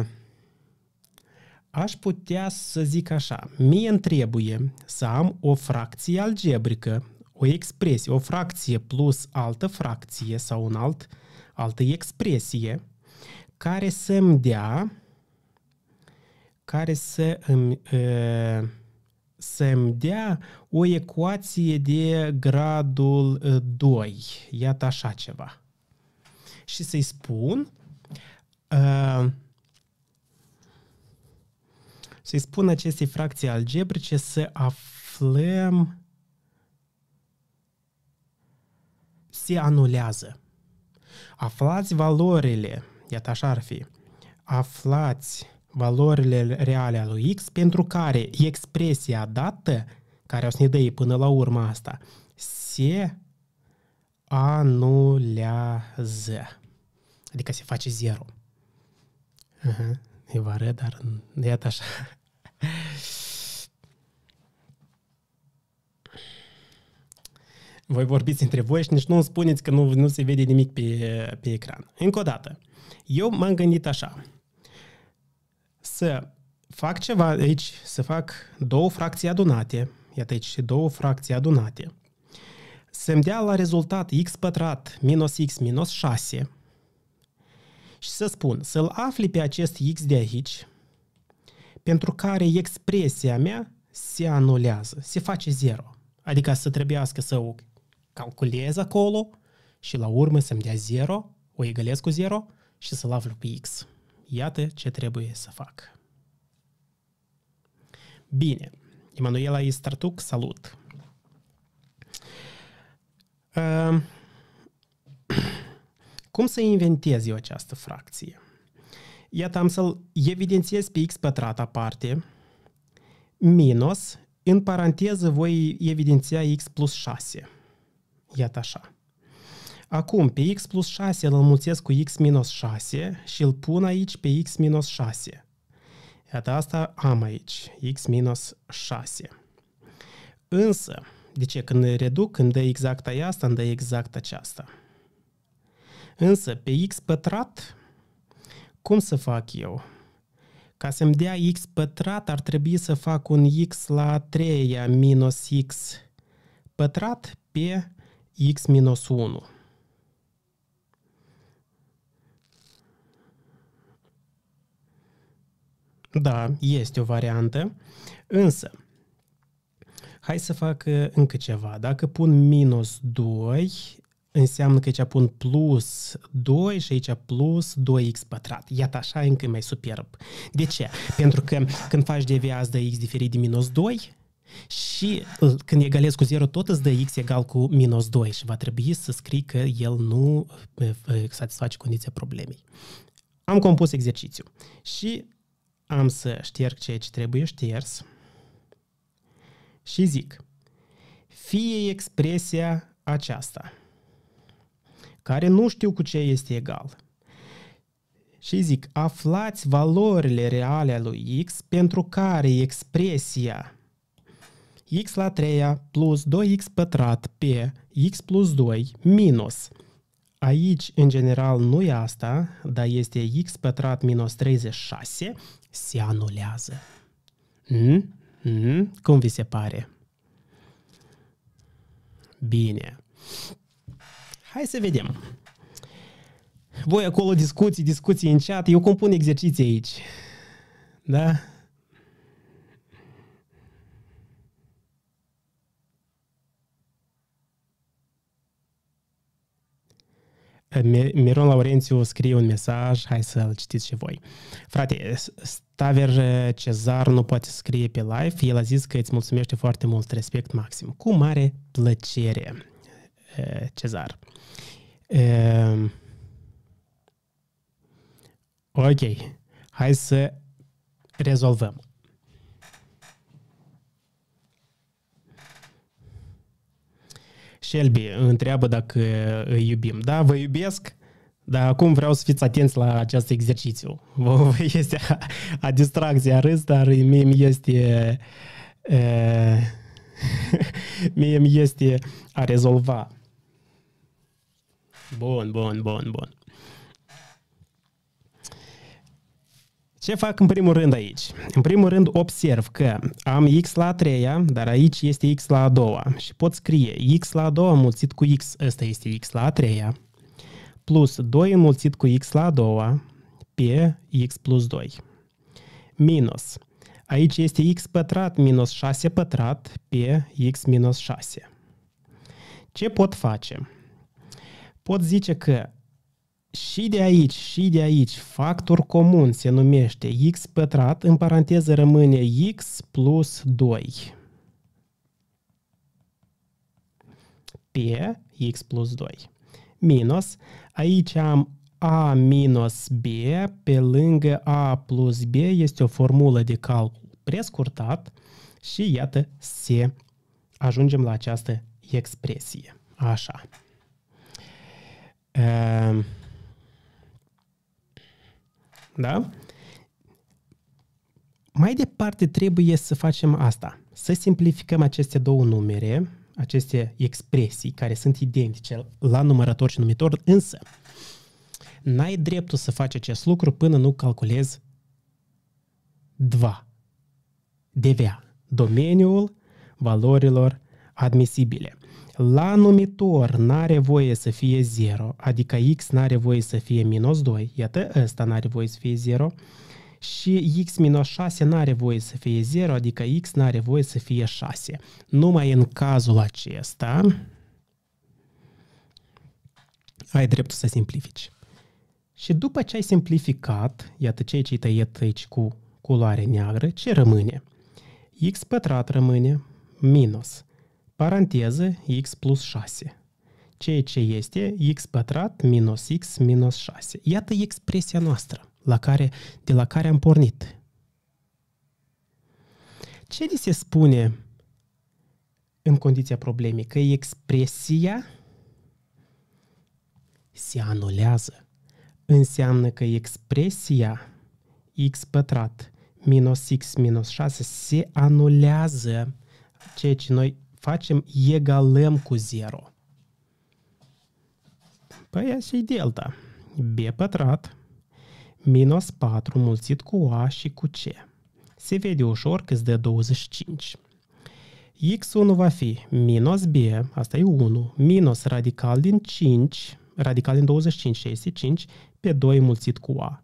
aș putea să zic așa, mie îmi trebuie să am o fracție algebrică, o expresie, o fracție plus altă fracție sau un alt, altă expresie, care să-mi dea, care să îmi, să-mi dea o ecuație de gradul 2, iată așa ceva. Și să-i spun, uh, să-i spun acestei fracții algebrice să aflăm se anulează. Aflați valorile, iată așa ar fi, aflați valorile reale ale lui X pentru care expresia dată, care o să ne dă până la urmă asta, se anulează. Adică se face zero. Uh-huh. E va arăt, dar iată așa. Voi vorbiți între voi și nici nu îmi spuneți că nu, nu se vede nimic pe, pe ecran. Încă o dată, eu m-am gândit așa. Să fac ceva aici, să fac două fracții adunate, iată aici două fracții adunate, să-mi dea la rezultat x pătrat minus x minus 6, și să spun, să-l afli pe acest x de aici, pentru care expresia mea se anulează, se face zero. Adică să trebuiască să o calculez acolo și la urmă să-mi dea zero, o egalez cu zero și să-l aflu pe x. Iată ce trebuie să fac. Bine, Emanuela Istartuc, salut! Uh, cum să inventez eu această fracție? Iată, am să-l evidențiez pe x pătrat aparte, minus, în paranteză voi evidenția x plus 6. Iată așa. Acum, pe x plus 6 îl înmulțesc cu x minus 6 și îl pun aici pe x minus 6. Iată, asta am aici, x minus 6. Însă, de ce? Când reduc, când dă exact aia asta, îmi dă exact aceasta. Însă, pe x pătrat, cum să fac eu? Ca să-mi dea x pătrat, ar trebui să fac un x la 3 minus x pătrat pe x minus 1. Da, este o variantă, însă hai să fac uh, încă ceva. Dacă pun minus 2 înseamnă că aici pun plus 2 și aici plus 2x pătrat. Iată așa încă e mai superb. De ce? Pentru că când faci de deviați de x diferit de minus 2, și uh, când egalezi cu 0, tot îți dă x egal cu minus 2 și va trebui să scrii că el nu uh, uh, satisface condiția problemei. Am compus exercițiu și am să șterg ceea ce trebuie șters și zic, fie expresia aceasta – care nu știu cu ce este egal. Și zic, aflați valorile reale ale lui X pentru care expresia x la 3 plus 2x pătrat pe x plus 2 minus. Aici, în general, nu e asta, dar este x pătrat minus 36, se anulează. Mm? Mm? Cum vi se pare? Bine. Hai să vedem. Voi acolo discuții, discuții în chat, eu compun exerciții aici. Da? Miron Laurențiu scrie un mesaj, hai să-l citiți și voi. Frate, Staver uh, Cezar nu poate scrie pe live, el a zis că îți mulțumește foarte mult, respect maxim. Cu mare plăcere! Eh, Cezar. Ehm, ok, hai să rezolvăm. Shelby întreabă dacă îi iubim. Da, vă iubesc, dar acum vreau să fiți atenți la acest exercițiu. Vă este a, a distracție, a râs, dar mie mi este... E, eh, mie mi este a rezolva Bun, bun, bun, bun. Ce fac în primul rând aici? În primul rând observ că am x la a treia, dar aici este x la a doua și pot scrie x la a doua mulțit cu x, ăsta este x la a treia, plus 2 înmulțit cu x la a doua pe x plus 2. Minus. Aici este x pătrat minus 6 pătrat pe x minus 6. Ce pot face? pot zice că și de aici, și de aici, factor comun se numește x pătrat, în paranteză rămâne x plus 2 pe x plus 2 minus, aici am a minus b pe lângă a plus b este o formulă de calcul prescurtat și iată se ajungem la această expresie. Așa. Ehm, da? Mai departe trebuie să facem asta, să simplificăm aceste două numere, aceste expresii care sunt identice la numărător și numitor, însă n-ai dreptul să faci acest lucru până nu calculezi 2, DVA, domeniul valorilor admisibile la numitor n-are voie să fie 0, adică x n-are voie să fie minus 2, iată, ăsta n-are voie să fie 0, și x minus 6 n-are voie să fie 0, adică x n-are voie să fie 6. Numai în cazul acesta ai dreptul să simplifici. Și după ce ai simplificat, iată ce ai tăiat aici cu culoare neagră, ce rămâne? x pătrat rămâne minus paranteză x plus 6, ceea ce este x pătrat minus x minus 6. Iată expresia noastră la care, de la care am pornit. Ce li se spune în condiția problemei? Că expresia se anulează. Înseamnă că expresia x pătrat minus x minus 6 se anulează ceea ce noi facem, egalăm cu 0. Păi așa e delta. B pătrat minus 4 mulțit cu A și cu C. Se vede ușor că îți dă 25. X1 va fi minus B, asta e 1, minus radical din 5, radical din 25, ce este 5, pe 2 mulțit cu A.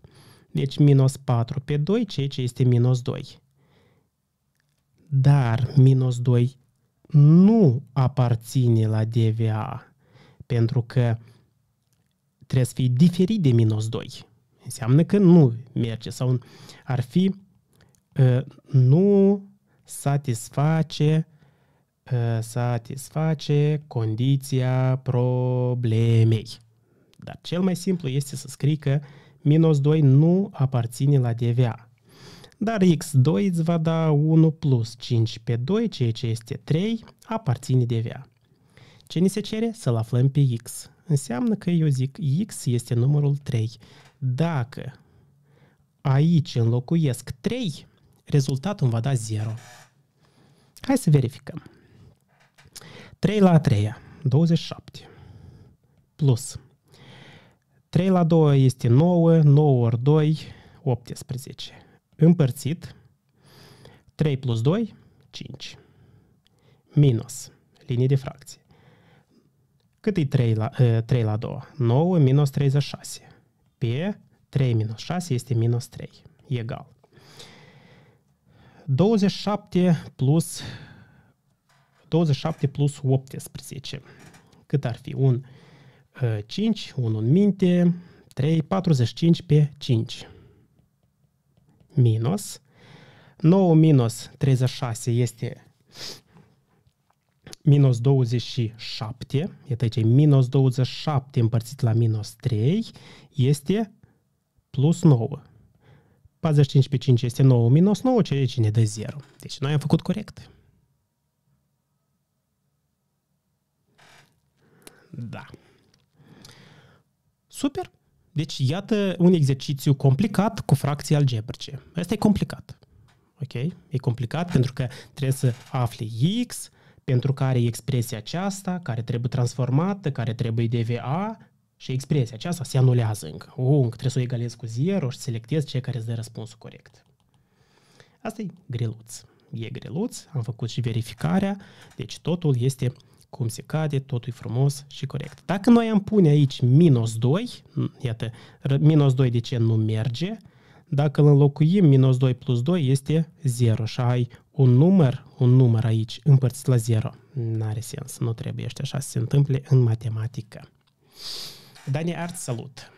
Deci minus 4 pe 2, ceea ce este minus 2. Dar minus 2 nu aparține la DVA, pentru că trebuie să fie diferit de minus 2. Înseamnă că nu merge sau ar fi ă, nu satisface ă, satisface condiția problemei. Dar cel mai simplu este să scrii că minus 2 nu aparține la DVA dar x2 îți va da 1 plus 5 pe 2, ceea ce este 3, aparține de via. Ce ni se cere? Să-l aflăm pe x. Înseamnă că eu zic x este numărul 3. Dacă aici înlocuiesc 3, rezultatul îmi va da 0. Hai să verificăm. 3 la 3, 27. Plus. 3 la 2 este 9, 9 ori 2, 18 împărțit 3 plus 2, 5. Minus linie de fracție. Cât e 3 la, 3 ă, la 2? 9 minus 36. Pe 3 minus 6 este minus 3. Egal. 27 plus 27 plus 18. Cât ar fi? Un 5, ă, 1 în minte, 3, 45 pe 5 minus. 9 minus 36 este minus 27. Iată aici, minus 27 împărțit la minus 3 este plus 9. 45 pe 5 este 9 minus 9, ceea ce ne dă 0. Deci noi am făcut corect. Da. Super! Deci, iată un exercițiu complicat cu fracții algebrice. Asta e complicat. Ok? E complicat pentru că trebuie să afli x, pentru care e expresia aceasta, care trebuie transformată, care trebuie DVA și expresia aceasta se anulează încă. O, încă trebuie să o egalez cu 0 și selectez ce care îți dă răspunsul corect. Asta e greluț. E greluț, am făcut și verificarea, deci totul este cum se cade, totul e frumos și corect. Dacă noi am pune aici minus 2, iată, minus 2 de ce nu merge, dacă îl înlocuim, minus 2 plus 2 este 0 și ai un număr, un număr aici împărțit la 0. N-are sens, nu trebuie așa să se întâmple în matematică. Dani Art, salut!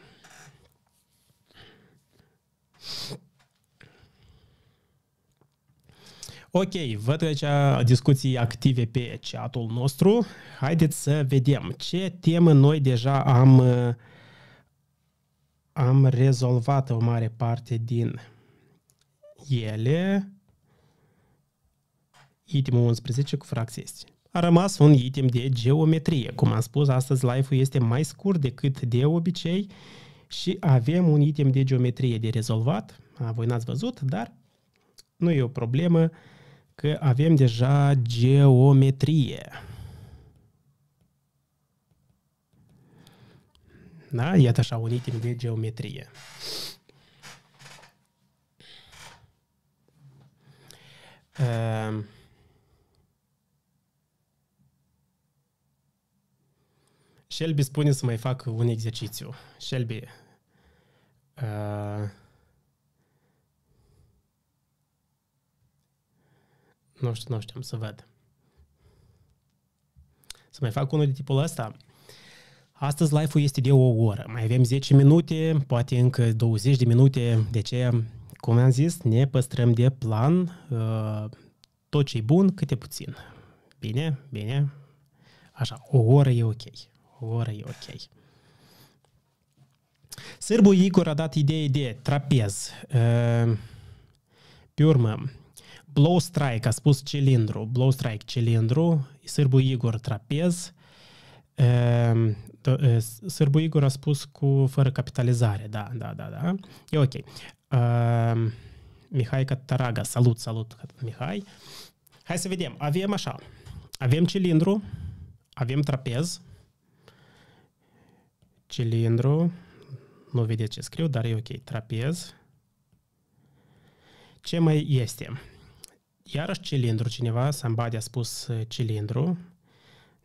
Ok, văd aici discuții active pe chatul nostru. Haideți să vedem ce temă noi deja am, am rezolvat o mare parte din ele. Itemul 11 cu fracție este. A rămas un item de geometrie. Cum am spus, astăzi live-ul este mai scurt decât de obicei și avem un item de geometrie de rezolvat. A, voi n-ați văzut, dar nu e o problemă. Uh, că avem deja geometrie. Da? Iată așa un item de geometrie. Uh, Shelby spune să mai fac un exercițiu. Shelby, uh, Nu știu, nu știu, am să văd. Să mai fac unul de tipul ăsta. Astăzi live-ul este de o oră. Mai avem 10 minute, poate încă 20 de minute. De ce, cum am zis, ne păstrăm de plan uh, tot ce e bun, câte puțin. Bine, bine. Așa, o oră e ok. O oră e ok. Sârbu Igor a dat idee de trapez. Uh, pe urmă, Blow Strike, a spus cilindru. Blow Strike, cilindru. Sârbu Igor, trapez. Ehm, Sârbu Igor a spus cu fără capitalizare. Da, da, da, da. E ok. Ehm, Mihai Cataraga, salut, salut, Mihai. Hai să vedem. Avem așa. Avem cilindru, avem trapez, cilindru, nu vedeți ce scriu, dar e ok, trapez. Ce mai este? iarăși cilindru, cineva, Sambadi a spus uh, cilindru.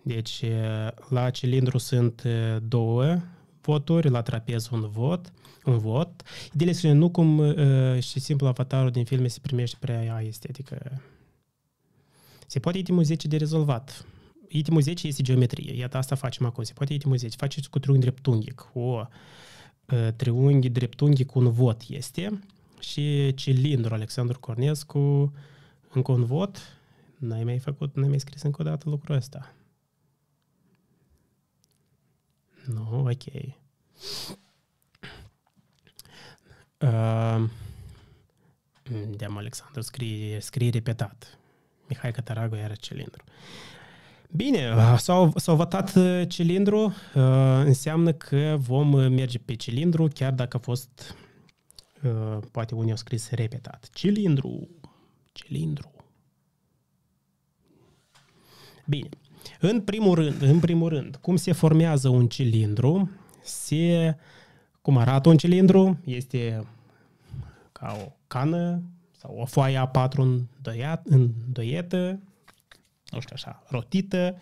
Deci uh, la cilindru sunt uh, două voturi, la trapez un vot, un vot. Ideile sunt nu cum și simplu avatarul din filme se primește prea aia estetică. se poate itemul 10 de rezolvat. Itemul 10 este geometrie, iată asta facem acum, se poate itemul 10, faceți cu triunghi dreptunghic, o triunghi dreptunghic un vot este și cilindru Alexandru Cornescu încă un vot, n-ai mai făcut, n-ai mai scris încă o dată lucrul ăsta. Nu, no, ok. Uh, Deam Alexandru scrie, scrie repetat. Mihai Cătăragu era cilindru. Bine, s-au, s-au votat uh, cilindru, uh, înseamnă că vom uh, merge pe cilindru, chiar dacă a fost, poate unii au scris repetat. Cilindru! cilindru. Bine. În primul rând, în primul rând, cum se formează un cilindru? Se cum arată un cilindru? Este ca o cană sau o foaie a patru îndoietă, nu știu așa, rotită.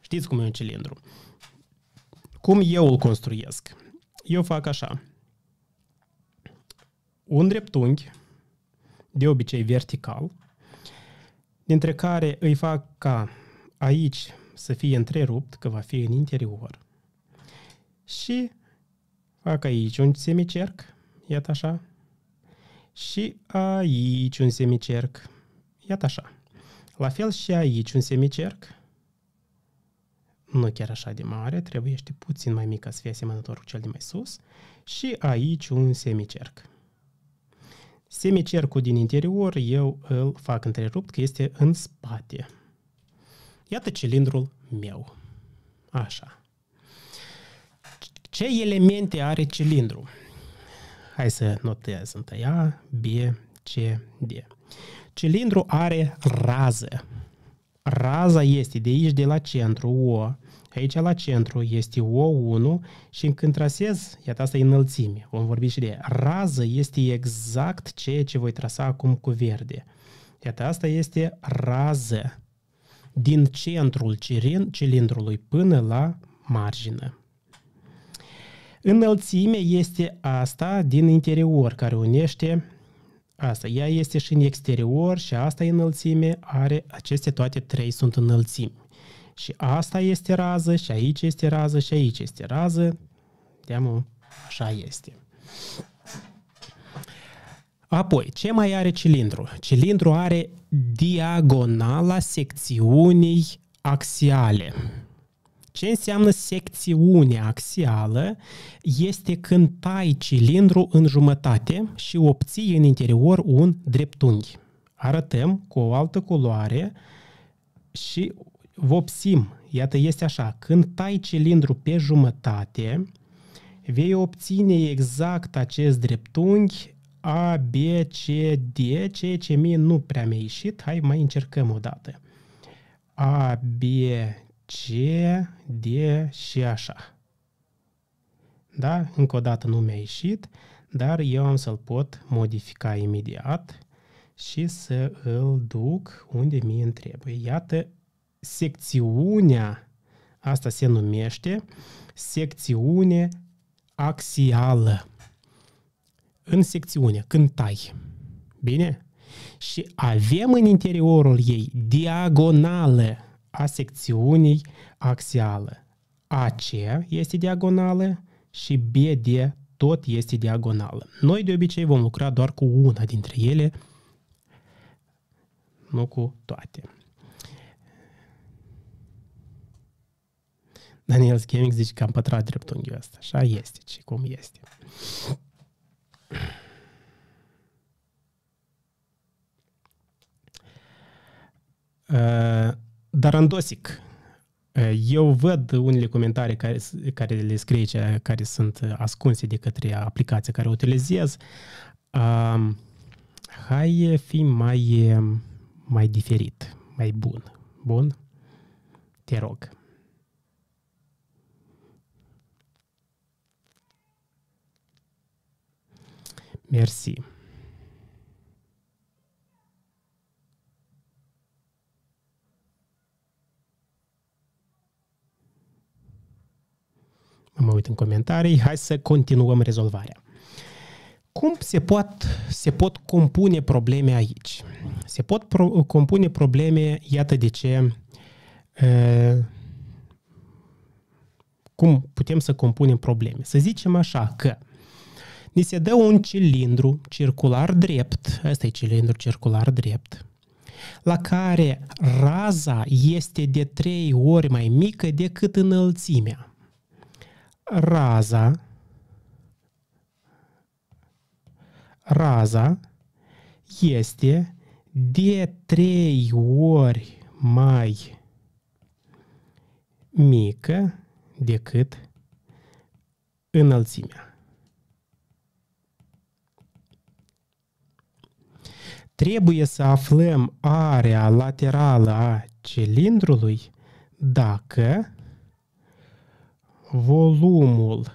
Știți cum e un cilindru. Cum eu îl construiesc? Eu fac așa. Un dreptunghi de obicei vertical, dintre care îi fac ca aici să fie întrerupt, că va fi în interior, și fac aici un semicerc, iată așa, și aici un semicerc, iată așa. La fel și aici un semicerc, nu chiar așa de mare, trebuie puțin mai mică să fie asemănător cu cel de mai sus, și aici un semicerc. Semicercul din interior eu îl fac întrerupt că este în spate. Iată cilindrul meu. Așa. Ce elemente are cilindrul? Hai să notez întâi A, B, C, D. Cilindrul are rază. Raza este de aici, de la centru, O, Că aici la centru este O1 și când trasez, iată asta e înălțime, vom vorbi și de rază, este exact ceea ce voi trasa acum cu verde. Iată asta este rază din centrul cilindrului până la margine. Înălțime este asta din interior care unește asta. Ea este și în exterior și asta e înălțime, are aceste toate trei sunt înălțimi. Și asta este rază, și aici este rază, și aici este rază. Teamă, așa este. Apoi, ce mai are cilindru? Cilindru are diagonala secțiunii axiale. Ce înseamnă secțiune axială? Este când tai cilindru în jumătate și obții în interior un dreptunghi. Arătăm cu o altă culoare și vopsim, iată, este așa, când tai cilindru pe jumătate, vei obține exact acest dreptunghi A, B, C, D, ceea ce mie nu prea mi-a ieșit, hai mai încercăm o dată. A, B, C, D și așa. Da? Încă o dată nu mi-a ieșit, dar eu am să-l pot modifica imediat și să îl duc unde mi-e trebuie. Iată secțiunea, asta se numește secțiune axială. În secțiune, când tai. Bine? Și avem în interiorul ei diagonale a secțiunii axială. AC este diagonală și BD tot este diagonală. Noi de obicei vom lucra doar cu una dintre ele, nu cu toate. Daniel Schemic zice că am pătrat dreptunghiul ăsta. Așa este și cum este. Uh, dar Uh, eu văd unele comentarii care, care le scrie cea, care sunt ascunse de către aplicația care o utilizez. Uh, hai fi mai, um, mai diferit, mai bun. Bun? Te rog. Merci. Mă uit în comentarii. Hai să continuăm rezolvarea. Cum se pot, se pot compune probleme aici? Se pot pro, compune probleme, iată de ce, uh, cum putem să compunem probleme. Să zicem așa că uh, Ni se dă un cilindru circular drept, ăsta e cilindru circular drept, la care raza este de trei ori mai mică decât înălțimea. Raza raza este de trei ori mai mică decât înălțimea. trebuie să aflăm area laterală a cilindrului dacă volumul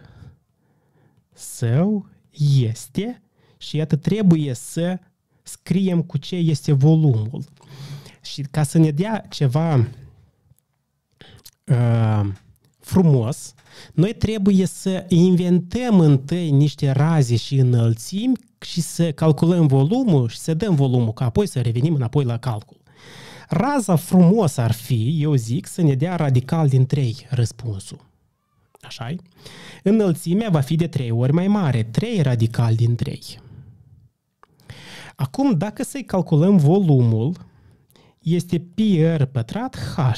său este și iată trebuie să scriem cu ce este volumul. Și ca să ne dea ceva uh, frumos, noi trebuie să inventăm întâi niște raze și înălțimi și să calculăm volumul și să dăm volumul, ca apoi să revenim înapoi la calcul. Raza frumos ar fi, eu zic, să ne dea radical din 3 răspunsul. așa -i? Înălțimea va fi de 3 ori mai mare, 3 radical din 3. Acum, dacă să-i calculăm volumul, este pi r pătrat h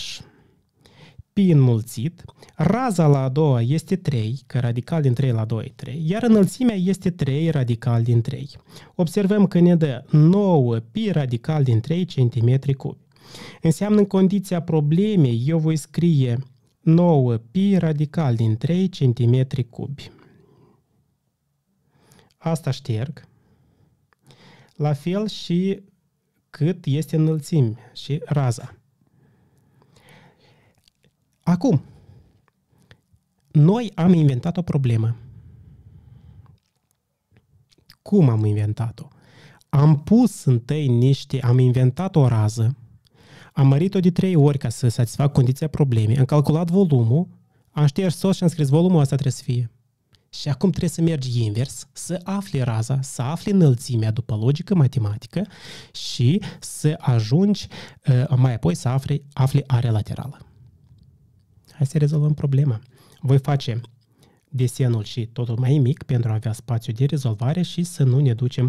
pi înmulțit, raza la a doua este 3, că radical din 3 la 2 e 3, iar înălțimea este 3 radical din 3. Observăm că ne dă 9 pi radical din 3 cm cubi. Înseamnă în condiția problemei, eu voi scrie 9 pi radical din 3 cm cubi. Asta șterg. La fel și cât este înălțimea și raza. Acum, noi am inventat o problemă. Cum am inventat-o? Am pus întâi niște, am inventat o rază, am mărit-o de trei ori ca să satisfac condiția problemei, am calculat volumul, am șters sos și am scris volumul ăsta trebuie să fie. Și acum trebuie să mergi invers, să afli raza, să afli înălțimea după logică matematică și să ajungi uh, mai apoi să afli, afli area laterală. Hai să rezolvăm problema. Voi face desenul și totul mai mic pentru a avea spațiu de rezolvare și să nu ne ducem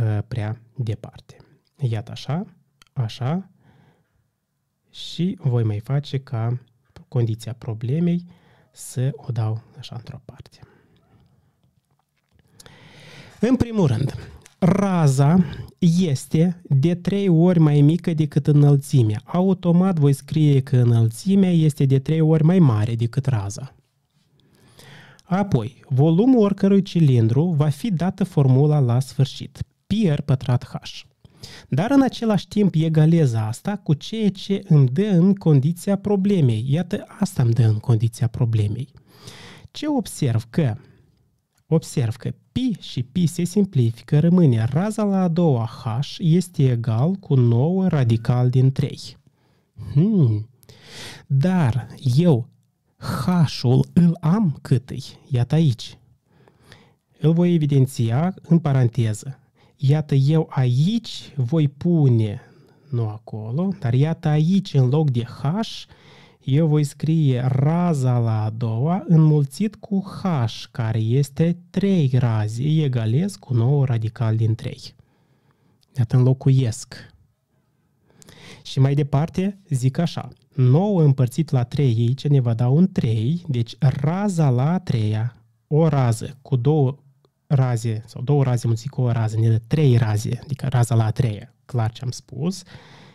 uh, prea departe. Iată așa, așa și voi mai face ca condiția problemei să o dau așa într-o parte. În primul rând, raza este de 3 ori mai mică decât înălțimea. Automat voi scrie că înălțimea este de 3 ori mai mare decât raza. Apoi, volumul oricărui cilindru va fi dată formula la sfârșit, pi r pătrat h. Dar în același timp egalez asta cu ceea ce îmi dă în condiția problemei. Iată, asta îmi dă în condiția problemei. Ce observ? Că Observ că pi și pi se simplifică, rămâne raza la a doua h este egal cu 9 radical din 3. Hmm. Dar eu h-ul îl am cât -i? Iată aici. Îl voi evidenția în paranteză. Iată eu aici voi pune, nu acolo, dar iată aici în loc de h eu voi scrie raza la a doua înmulțit cu H, care este 3 razi, egalez cu 9 radical din 3. Iată, înlocuiesc. Și mai departe zic așa, 9 împărțit la 3 aici ne va da un 3, deci raza la a treia, o rază cu două raze, sau două raze mulțit cu o rază, ne dă 3 raze, adică raza la a treia, clar ce am spus,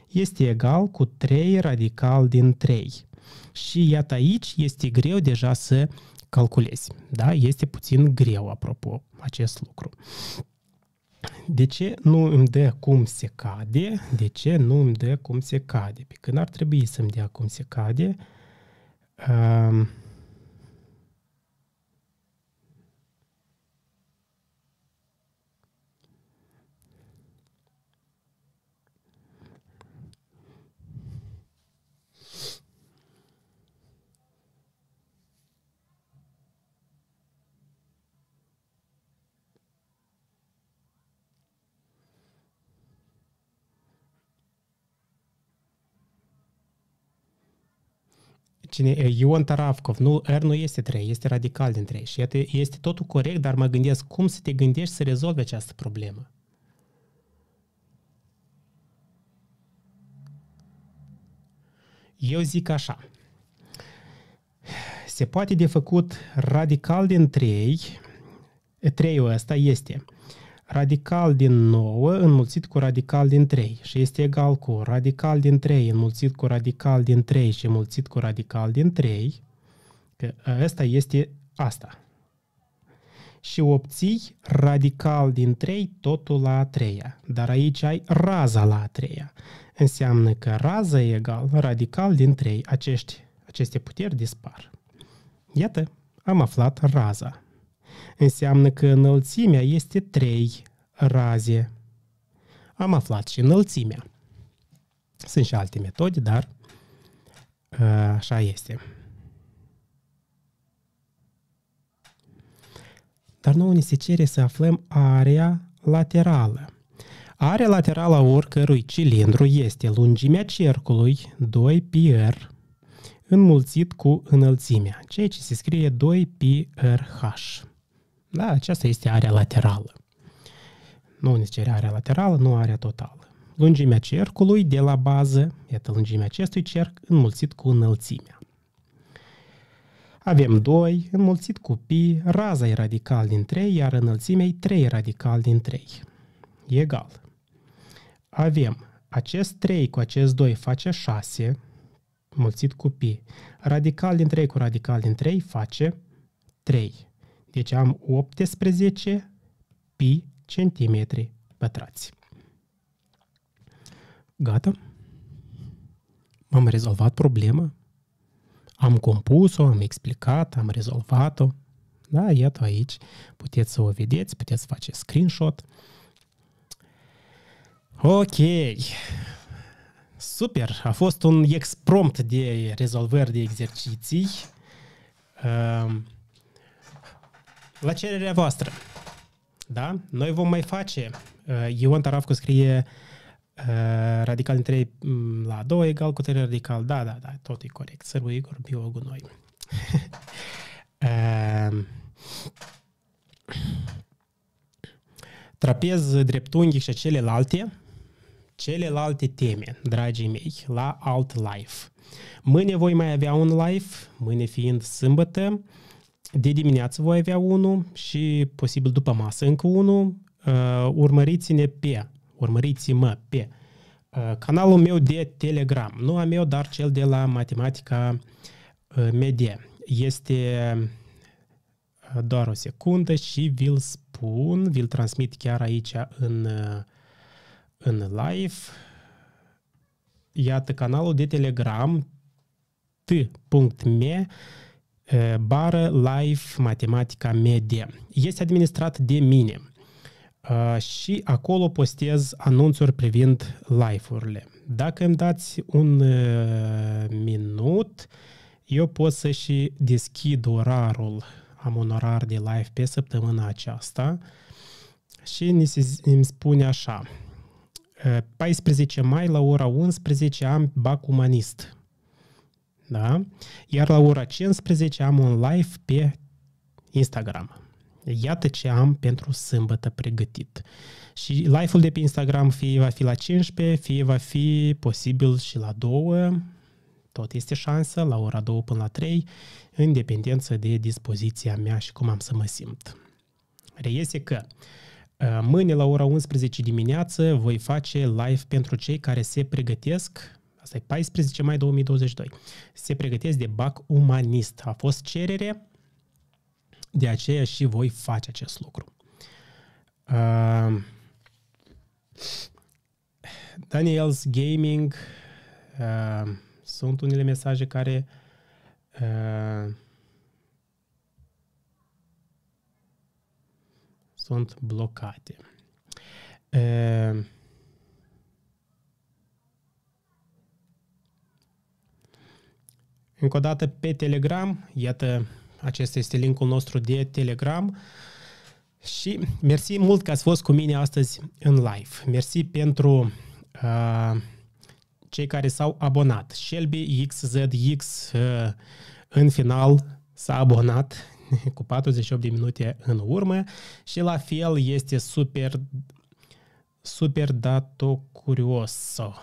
este egal cu 3 radical din 3. Și iată aici este greu deja să calculezi. Da? Este puțin greu, apropo, acest lucru. De ce nu îmi dă cum se cade? De ce nu îmi dă cum se cade? Pe când ar trebui să-mi dea cum se cade? Uh, cine e Ion Tarafkov, nu, R nu este 3, este radical din 3 și este totul corect, dar mă gândesc cum să te gândești să rezolvi această problemă. Eu zic așa. Se poate de făcut radical din 3. 3 ul ăsta este uh, radical din 9 înmulțit cu radical din 3 și este egal cu radical din 3 înmulțit cu radical din 3 și înmulțit cu radical din 3, că ăsta este asta. Și obții radical din 3 totul la a treia, dar aici ai raza la a treia. Înseamnă că raza e egal radical din 3, acești, aceste puteri dispar. Iată, am aflat raza înseamnă că înălțimea este 3 raze. Am aflat și înălțimea. Sunt și alte metode, dar așa este. Dar nouă ni se cere să aflăm area laterală. Area laterală a oricărui cilindru este lungimea cercului 2 pi r înmulțit cu înălțimea, ceea ce se scrie 2 pi r h. Da, aceasta este area laterală. Nu ne cere area laterală, nu area totală. Lungimea cercului de la bază, iată lungimea acestui cerc, înmulțit cu înălțimea. Avem 2 înmulțit cu pi, raza e radical din 3, iar înălțimea e 3 radical din 3. Egal. Avem acest 3 cu acest 2 face 6, mulțit cu pi. Radical din 3 cu radical din 3 face 3. Deci am 18 pi centimetri pătrați. Gata? M-am rezolvat problema. Am compus-o, am explicat, am rezolvat-o. Da, iată aici. Puteți să o vedeți, puteți face screenshot. Ok. Super, a fost un exprompt de rezolvări de exerciții. Uh, la cererea voastră. Da? Noi vom mai face. Uh, Ion Tarafcu scrie uh, radical din 3 mm, la 2 egal cu 3 radical. Da, da, da, tot e corect. Sărbu Igor, biologul noi. Uh, trapez dreptunghi și celelalte, celelalte teme, dragii mei, la alt live. Mâine voi mai avea un live, mâine fiind sâmbătă. Uh, de dimineață voi avea unul și posibil după masă încă unul. Uh, urmăriți-ne pe, urmăriți-mă pe uh, canalul meu de Telegram. Nu a meu, dar cel de la Matematica uh, Media. Este uh, doar o secundă și vi-l spun, vi-l transmit chiar aici în, uh, în live. Iată canalul de Telegram t.me bară life matematica medie. Este administrat de mine și acolo postez anunțuri privind live-urile. Dacă îmi dați un minut, eu pot să și deschid orarul. Am un orar de live pe săptămâna aceasta și îmi spune așa. 14 mai la ora 11 am bac umanist da? Iar la ora 15 am un live pe Instagram. Iată ce am pentru sâmbătă pregătit. Și live-ul de pe Instagram fie va fi la 15, fie va fi posibil și la 2, tot este șansă, la ora 2 până la 3, în dependență de dispoziția mea și cum am să mă simt. Reiese că ă, mâine la ora 11 dimineață voi face live pentru cei care se pregătesc asta e 14 mai 2022, se pregătesc de BAC umanist. A fost cerere, de aceea și voi face acest lucru. Uh, Daniels Gaming, uh, sunt unele mesaje care uh, sunt blocate. Uh, Încă o dată pe Telegram, iată, acesta este linkul nostru de Telegram. Și mersi mult că ați fost cu mine astăzi în live. Mersi pentru uh, cei care s-au abonat. Shelby XZX uh, în final s-a abonat cu 48 de minute în urmă și la fel este super super dato curioso.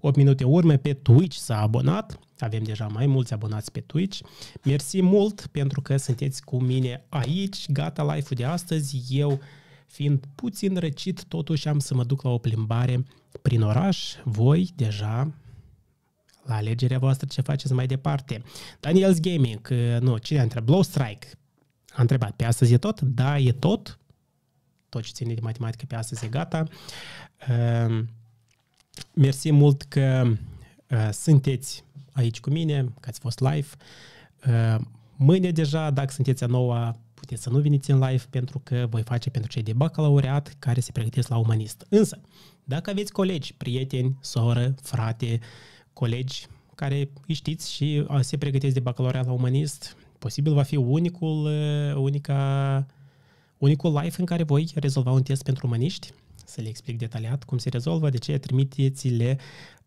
8 minute urme pe Twitch s-a abonat. Avem deja mai mulți abonați pe Twitch. Mersi mult pentru că sunteți cu mine aici. Gata live-ul de astăzi. Eu fiind puțin răcit, totuși am să mă duc la o plimbare prin oraș. Voi deja la alegerea voastră ce faceți mai departe. Daniel's Gaming, uh, nu, cine a întrebat? Blow Strike. A întrebat, pe astăzi e tot? Da, e tot tot ce ține de matematică pe astăzi e gata. Ehm, mersi mult că eh, sunteți aici cu mine, că ați fost live. Ehm, mâine deja, dacă sunteți a noua, puteți să nu veniți în live pentru că voi face pentru cei de bacalaureat care se pregătesc la umanist. Însă, dacă aveți colegi, prieteni, soră, frate, colegi care îi știți și eh, se pregătesc de bacalaureat la umanist, posibil va fi unicul, eh, unica Unicul live în care voi rezolva un test pentru măniști, să le explic detaliat cum se rezolvă, de ce trimiteți-le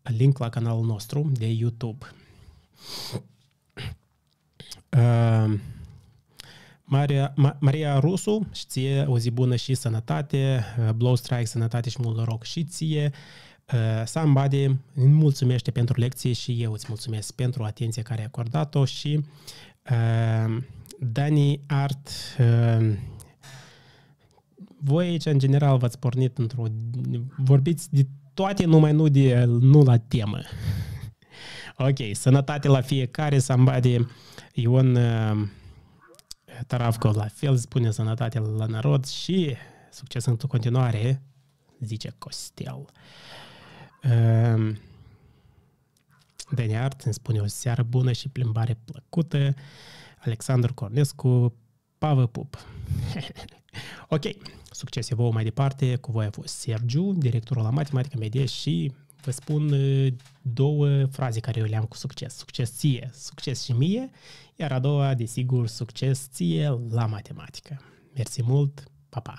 link la canalul nostru de YouTube. Uh, Maria, Ma, Maria Rusu, și ție o zi bună și sănătate, uh, Blow Strike, sănătate și mult noroc și ție. Uh, Somebody îmi mulțumește pentru lecție și eu îți mulțumesc pentru atenția care ai acordat-o și uh, Dani Art uh, voi aici, în general, v-ați pornit într-o... Vorbiți de toate, numai nu, de, nu la temă. ok, sănătate la fiecare, somebody, Ion uh, Taravco la fel spune sănătate la narod și succes în continuare, zice Costel. Uh, Dani Art îmi spune o seară bună și plimbare plăcută. Alexandru Cornescu, pavă pup. Ok, succese vouă mai departe. Cu voi a fost Sergiu, directorul la Matematică Media și vă spun uh, două fraze care eu le-am cu succes. Succes ție, succes și mie, iar a doua, desigur, succes ție la matematică. Mersi mult, pa, pa!